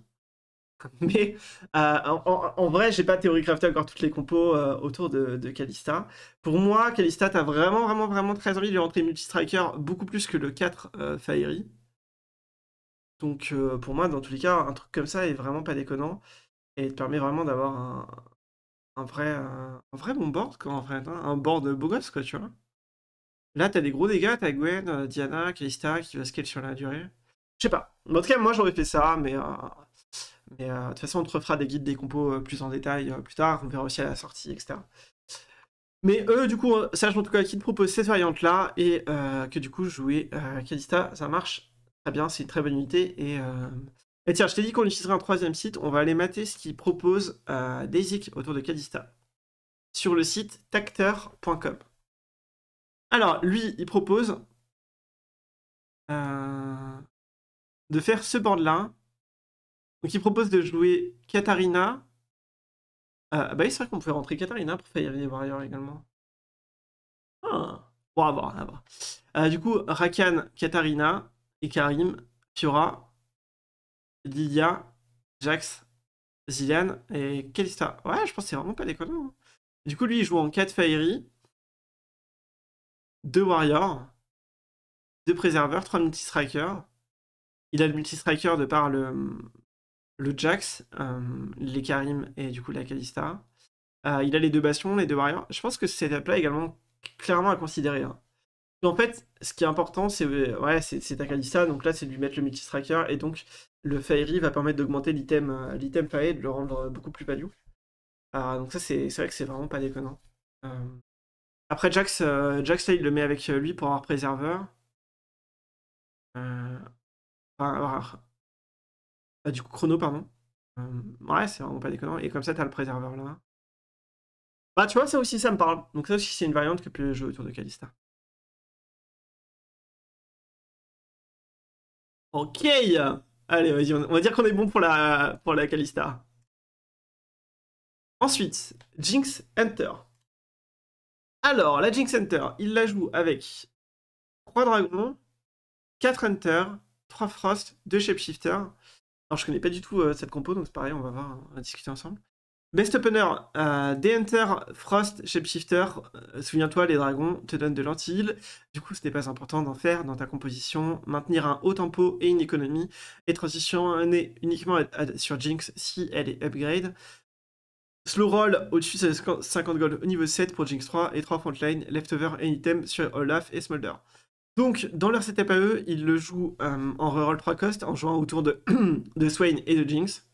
Mais euh, en, vrai, j'ai pas crafté encore toutes les compos euh, autour de, Kalista. Pour moi, Kalista, t'as vraiment, vraiment, vraiment très envie de lui rentrer multi-striker, beaucoup plus que le 4 euh, Faerie. Donc pour moi, dans tous les cas, un truc comme ça est vraiment pas déconnant et te permet vraiment d'avoir un, vrai, un, vrai bon board, quoi, en fait, hein. un board beau gosse, quoi, tu vois. Là, t'as des gros dégâts, t'as Gwen, Diana, Kalista qui va scale sur la durée. Je sais pas. En tout cas, moi j'aurais fait ça, mais. Euh, euh, de toute façon, on te refera des guides, des compos euh, plus en détail plus tard. On verra aussi à la sortie, etc. Mais eux, du coup, ça, en tout cas, qui te propose cette variante-là et que du coup, jouer Kadista, ça marche très bien, c'est une très bonne unité. Et, tiens, je t'ai dit qu'on utiliserait un troisième site. On va aller mater ce qu'il propose Daisic autour de Kadista sur le site tacteur.com. Alors, lui, il propose. Euh de faire ce board là Donc il propose de jouer Katarina. Euh, bah oui, c'est vrai qu'on pouvait rentrer Katarina pour faire Warrior Warrior également. Ah, bon, à voir, va voir. Euh, du coup, Rakan, Katarina, et Karim, Fiora, Lydia, Jax, Zillian et Kalista. Ouais, je pense que c'est vraiment pas déconnant. Hein. Du coup, lui, il joue en 4 Fairy, 2 Warriors, 2 Préserveurs, 3 Multistrikers il a le multi-striker de par le, le Jax, euh, les Karim et du coup la Kalista. Euh, il a les deux Bastions, les deux Warriors. Je pense que cette étape-là également clairement à considérer. Hein. En fait, ce qui est important, c'est euh, ouais, Kalista, donc là c'est de lui mettre le multi-striker et donc le Fairy va permettre d'augmenter l'item l'item de le rendre beaucoup plus value. donc ça c'est vrai que c'est vraiment pas déconnant. Après Jax, Jax il le met avec lui pour avoir préserveur. Bah, du coup, chrono, pardon. ouais, c'est vraiment pas déconnant. Et comme ça, t'as le préserveur là. Bah, tu vois, ça aussi, ça me parle. Donc, ça aussi, c'est une variante que peut jouer autour de Kalista. Ok Allez, vas-y, on va dire qu'on est bon pour la, pour la Calista. Ensuite, Jinx Hunter. Alors, la Jinx Hunter, il la joue avec 3 dragons, 4 hunters, 3 Frost, 2 Shapeshifter. Alors je connais pas du tout euh, cette compo, donc c'est pareil, on va voir, on va discuter ensemble. Best Opener, euh, Frost, Shapeshifter. Euh, Souviens-toi, les dragons te donnent de l'anti-heal. Du coup, ce n'est pas important d'en faire dans ta composition. Maintenir un haut tempo et une économie. Et transition uniquement sur Jinx si elle est upgrade. Slow roll au-dessus de 50 gold au niveau 7 pour Jinx 3 et 3 frontline, leftover et item sur Olaf et Smolder. Donc, dans leur setup à ils le jouent euh, en reroll 3 cost, en jouant autour de, de Swain et de Jinx.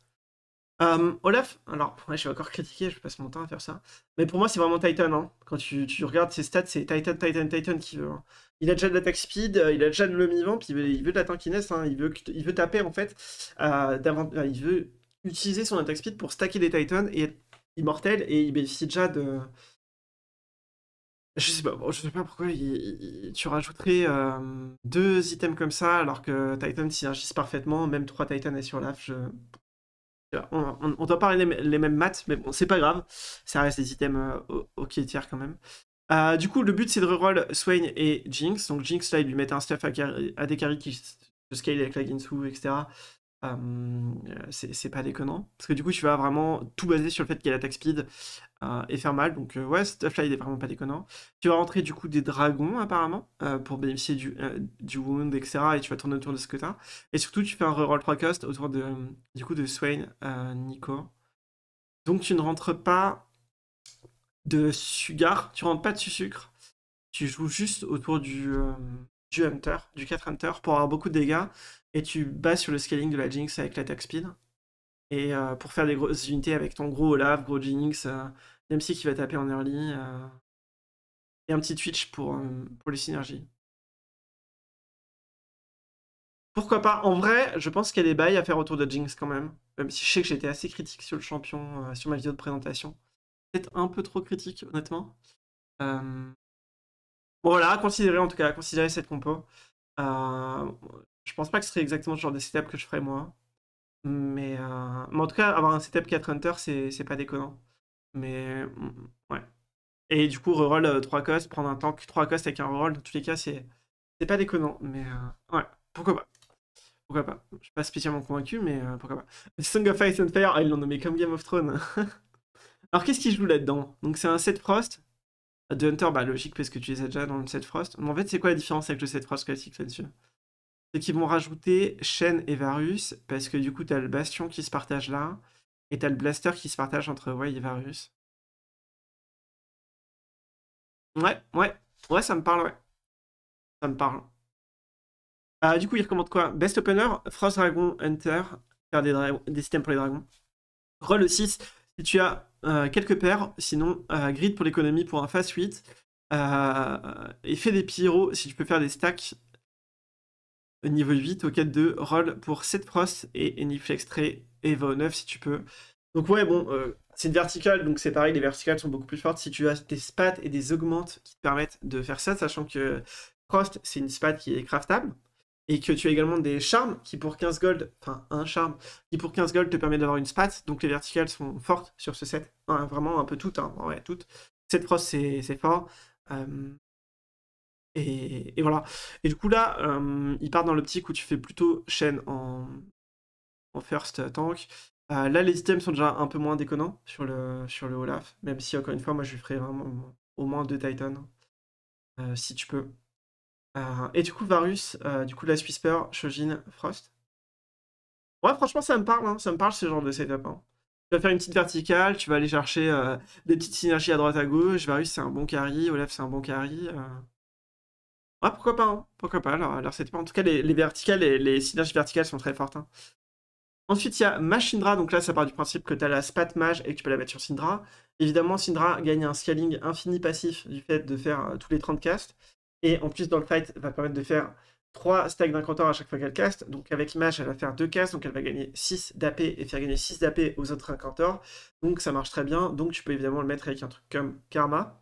Euh, Olaf, alors moi, je suis encore critiqué, je passe mon temps à faire ça. Mais pour moi, c'est vraiment Titan. Hein. Quand tu, regardes ses stats, c'est Titan, Titan, Titan qui veut. Hein. Il a déjà de l'attaque speed, euh, il a déjà de vivant il veut, il veut de la tankiness, hein. il, veut, il veut taper en fait. il veut utiliser son attaque speed pour stacker des Titans et être immortel, et il bénéficie déjà de, je sais pas, pourquoi tu rajouterais euh, deux items comme ça alors que Titan synergise parfaitement, même trois Titan et sur l'AF. On, doit parler les, mêmes maths, mais bon, c'est pas grave. Ça reste des items euh, au quai tiers quand même. Euh, du coup, le but c'est de reroll Swain et Jinx. Donc Jinx là, il lui met un stuff à, des carries qui se scale avec la Ginsu, etc. Euh, c'est pas déconnant. Parce que du coup, tu vas vraiment tout baser sur le fait qu'il attaque speed euh, et faire mal. Donc, euh, ouais ouais, stuff là, il est vraiment pas déconnant. Tu vas rentrer du coup des dragons, apparemment, pour bénéficier du, du wound, etc. Et tu vas tourner autour de ce que t'as. Et surtout, tu fais un reroll 3 cost autour de, du coup, de Swain, Nico. Donc, tu ne rentres pas de Sugar, tu rentres pas de sucre. Tu joues juste autour du, du Hunter, du 4 Hunter, pour avoir beaucoup de dégâts et tu bases sur le scaling de la Jinx avec l'attaque speed. Et euh, pour faire des grosses unités avec ton gros Olaf, gros Jinx, euh, même si qui va taper en early, euh, et un petit Twitch pour, pour les synergies. Pourquoi pas En vrai, je pense qu'il y a des bails à faire autour de Jinx quand même. Même si je sais que j'étais assez critique sur le champion, sur ma vidéo de présentation. Peut-être un peu trop critique, honnêtement. Bon voilà, considérer en tout cas, à considérer cette compo. Euh, je pense pas que ce serait exactement le genre de setup que je ferais moi. Mais, euh, mais en tout cas, avoir un setup 4 Hunter, c'est pas déconnant. Mais mm, ouais. Et du coup, reroll 3 euh, cost, prendre un tank 3 cost avec un reroll, dans tous les cas, c'est pas déconnant. Mais euh, ouais, pourquoi pas. Pourquoi pas. Je suis pas spécialement convaincu, mais pourquoi pas. Song of Ice and Fire, ah, ils l'ont nommé comme Game of Thrones. Alors qu'est-ce qu'ils jouent là-dedans Donc c'est un set Frost. De Hunter, bah logique parce que tu les as déjà dans le set Frost. Mais en fait, c'est quoi la différence avec le set Frost classique là-dessus c'est qu'ils vont rajouter chaîne et Varus, parce que du coup, t'as le Bastion qui se partage là, et t'as le Blaster qui se partage entre Way et Varus. Ouais, ouais, ouais, ça me parle, ouais. Ça me parle. Bah, du coup, il recommande quoi Best Opener, Frost Dragon Hunter, faire des, des systèmes pour les dragons. Roll 6, si tu as euh, quelques paires, sinon euh, grid pour l'économie pour un fast 8. Euh, et fais des pyro si tu peux faire des stacks Niveau 8, au 4 de Roll pour 7 Frost et Eniflex trait et va 9 si tu peux. Donc ouais, bon, euh, c'est une verticale, donc c'est pareil, les verticales sont beaucoup plus fortes si tu as des spats et des augmentes qui te permettent de faire ça, sachant que Frost, c'est une spat qui est craftable, et que tu as également des charmes qui pour 15 gold, enfin un charme, qui pour 15 gold te permet d'avoir une spat, donc les verticales sont fortes sur ce set, hein, vraiment un peu toutes, hein, en vrai toutes. Cette Frost, c'est fort. Euh, et, voilà. Et du coup, là, euh, il part dans l'optique où tu fais plutôt chaîne en, first tank. Euh, là, les items sont déjà un peu moins déconnants sur le, sur le Olaf. Même si, encore une fois, moi, je lui ferai vraiment au moins deux Titans. Euh, si tu peux. et du coup, Varus, du coup, la Whisper, Shojin, Frost. Ouais, franchement, ça me parle. Hein. Ça me parle ce genre de setup. Hein. Tu vas faire une petite verticale, tu vas aller chercher des petites synergies à droite à gauche. Varus, c'est un bon carry. Olaf, c'est un bon carry. Ah, pourquoi pas, hein. pourquoi pas, alors, cette En tout cas, les, verticales et les synergies verticales sont très fortes. Hein. Ensuite, il y a Machindra, donc là, ça part du principe que tu as la spat mage et que tu peux la mettre sur Syndra. Évidemment, Syndra gagne un scaling infini passif du fait de faire euh, tous les 30 casts. Et en plus, dans le fight, va permettre de faire 3 stacks d'incantor à chaque fois qu'elle cast, Donc avec Image, elle va faire 2 casts, donc elle va gagner 6 d'AP et faire gagner 6 d'AP aux autres incantors. Donc ça marche très bien. Donc tu peux évidemment le mettre avec un truc comme Karma.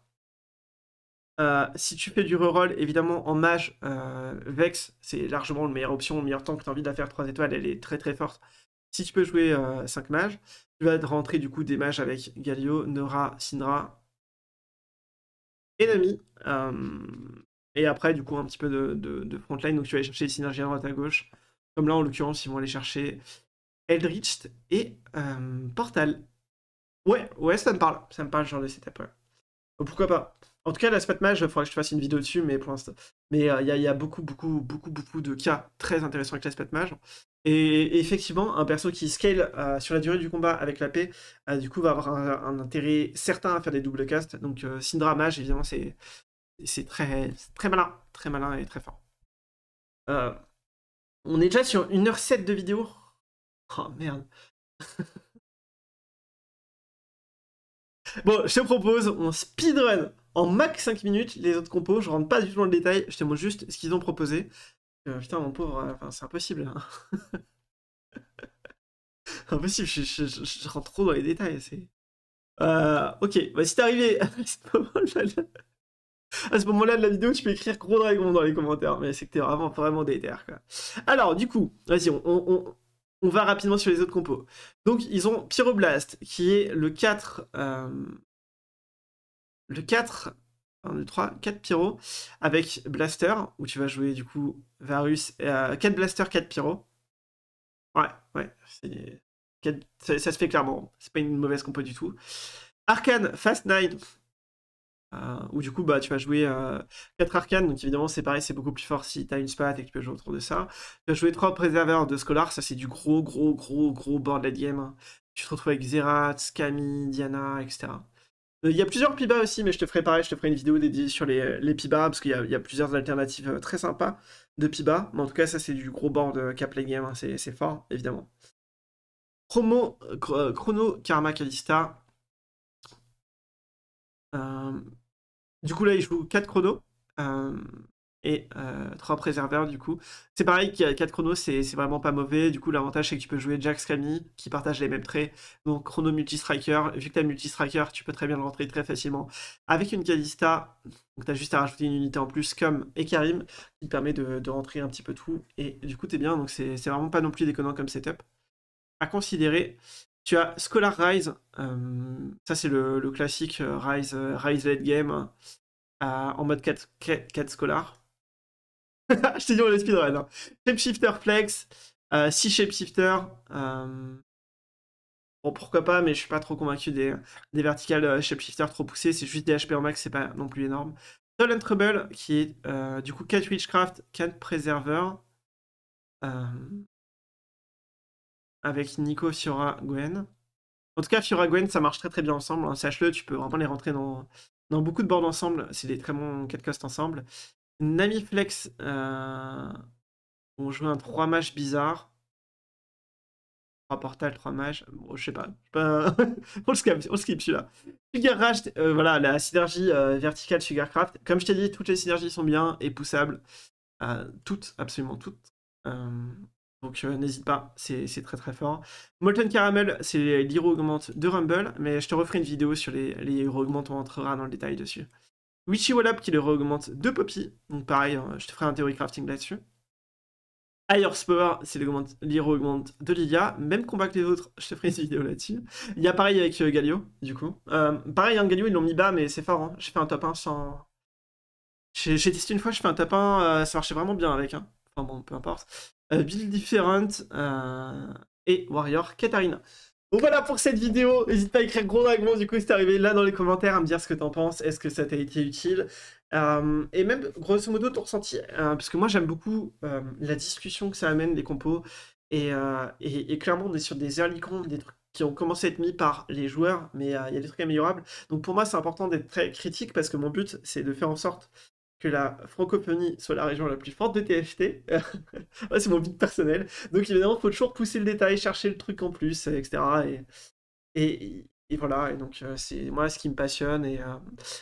Euh, si tu fais du reroll, évidemment, en mage, euh, Vex, c'est largement la meilleure option, le meilleur temps que tu as envie de faire 3 étoiles, elle est très très forte. Si tu peux jouer 5 euh, mages, tu vas rentrer du coup des mages avec Galio, Nora, Syndra et Nami. et après, du coup, un petit peu de, frontline, donc tu vas aller chercher les synergies à droite à gauche. Comme là, en l'occurrence, ils vont aller chercher Eldritch et Portal. Ouais, ouais, ça me parle, ça me parle, genre de setup, ouais. Pourquoi pas en tout cas, l'aspect mage, il faudrait que je te fasse une vidéo dessus, mais pour l'instant. Mais euh, il y, a beaucoup, beaucoup, beaucoup, beaucoup de cas très intéressants avec l'aspect mage. Et, effectivement, un perso qui scale euh, sur la durée du combat avec la paix, euh, du coup, va avoir un, intérêt certain à faire des doubles casts. Donc, Syndra Mage, évidemment, c'est, c'est très, très malin, très malin et très fort. on est déjà sur 1 h 7 de vidéo. Oh merde. bon, je te propose, on speedrun. En max 5 minutes, les autres compos, je rentre pas du tout dans le détail, je te montre juste ce qu'ils ont proposé. Euh, putain, mon pauvre, euh, enfin, c'est impossible. Hein. impossible, je, rentre trop dans les détails. C'est... Euh, ok, bah, si t'es arrivé à ce moment-là de... la vidéo, tu peux écrire gros dragon dans les commentaires, mais c'est que t'es vraiment, vraiment déter. Alors, du coup, vas-y, on, va rapidement sur les autres compos. Donc, ils ont Pyroblast, qui est le 4 le 4, 1, 2, 3, 4 pyro avec blaster, où tu vas jouer du coup Varus, et, 4 euh, blaster, 4 pyro. Ouais, ouais, Ça, se fait clairement, c'est pas une mauvaise compo du tout. Arcane, Fast 9, euh, où du coup bah, tu vas jouer 4 euh, arcane donc évidemment c'est pareil, c'est beaucoup plus fort si tu as une spat et que tu peux jouer autour de ça. Tu vas jouer 3 préserveurs de Scholar, ça c'est du gros gros gros gros board de game hein. Tu te retrouves avec Zerat, Scami, Diana, etc. Euh, il y a plusieurs pibas aussi, mais je te ferai pareil, je te ferai une vidéo dédiée sur les, les pibas, parce qu'il y, a plusieurs alternatives euh, très sympas de pibas. Mais en tout cas, ça c'est du gros board euh, cap game, c'est fort, évidemment. chrono Karma Kalista. du coup là, il joue 4 chronos et 3 euh, préserveurs du coup. C'est pareil, 4 chronos c'est vraiment pas mauvais, du coup l'avantage c'est que tu peux jouer Jack Camille qui partage les mêmes traits, donc chrono multi-striker, vu que t'as multi-striker tu peux très bien le rentrer très facilement avec une Kalista, donc as juste à rajouter une unité en plus comme et qui permet de, rentrer un petit peu tout et du coup t'es bien, donc c'est vraiment pas non plus déconnant comme setup. À considérer, tu as Scholar Rise, euh, ça c'est le, classique euh, Rise, Rise Late Game en mode 4, 4, 4 Scholar. je t'ai dit, on est speedrun. Hein. Shapeshifter Flex, 6 euh, Shapeshifter. Euh, bon, pourquoi pas, mais je suis pas trop convaincu des, des verticales euh, Shifter trop poussées. C'est juste des HP en max, c'est pas non plus énorme. Soul Trouble, qui est du coup 4 Witchcraft, 4 Preserver. avec Nico, Fiora, Gwen. En tout cas, Fiora, Gwen, ça marche très très bien ensemble. Hein. Sache-le, tu peux vraiment les rentrer dans, dans beaucoup de boards ensemble. C'est des très bons 4 cost ensemble. Namiflex euh, ont un 3 matchs bizarre. 3 portal, 3 matchs. Bon, je sais pas. on le skip, celui-là. Sugar Rush, euh, voilà, la synergie euh, verticale Sugarcraft. Comme je t'ai dit, toutes les synergies sont bien et poussables. Euh, toutes, absolument toutes. donc n'hésite pas, c'est très très fort. Molten Caramel, c'est l'hero augmente de Rumble, mais je te referai une vidéo sur les, les héros on entrera dans le détail dessus. Witchy Wallop qui le augmente de Poppy. Donc pareil, hein, je te ferai un théorie crafting là-dessus. Higher Power, c'est le augmente de Lilia. Même combat que les autres, je te ferai une vidéo là-dessus. Il y a pareil avec euh, Galio, du coup. Euh, pareil, en hein, Galio, ils l'ont mis bas, mais c'est fort. Hein. J'ai fait un top 1 sans. J'ai testé une fois, je fais un top 1, euh, ça marchait vraiment bien avec. Hein. Enfin bon, peu importe. build Different et Warrior Katarina. Donc voilà pour cette vidéo, n'hésite pas à écrire gros dragon du coup si t'es arrivé là dans les commentaires à me dire ce que t'en penses, est-ce que ça t'a été utile euh, et même grosso modo ton ressenti, euh, parce que moi j'aime beaucoup euh, la discussion que ça amène des compos et, clairement on est sur des early comps, des trucs qui ont commencé à être mis par les joueurs mais il y a des trucs améliorables donc pour moi c'est important d'être très critique parce que mon but c'est de faire en sorte la francophonie soit la région la plus forte de TFT. c'est mon but personnel. Donc évidemment, il faut toujours pousser le détail, chercher le truc en plus, euh, etc. Et, et, voilà, et donc euh, c'est moi ce qui me passionne. Euh,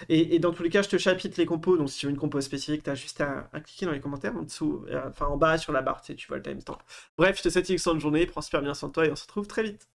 et, et, dans tous les cas, je te chapitre les compos. Donc si tu veux une compo spécifique, tu as juste à, cliquer dans les commentaires en dessous, enfin en bas sur la barre, tu, tu vois le timestamp. Bref, je te souhaite une excellente journée, prends super bien sans toi et on se retrouve très vite.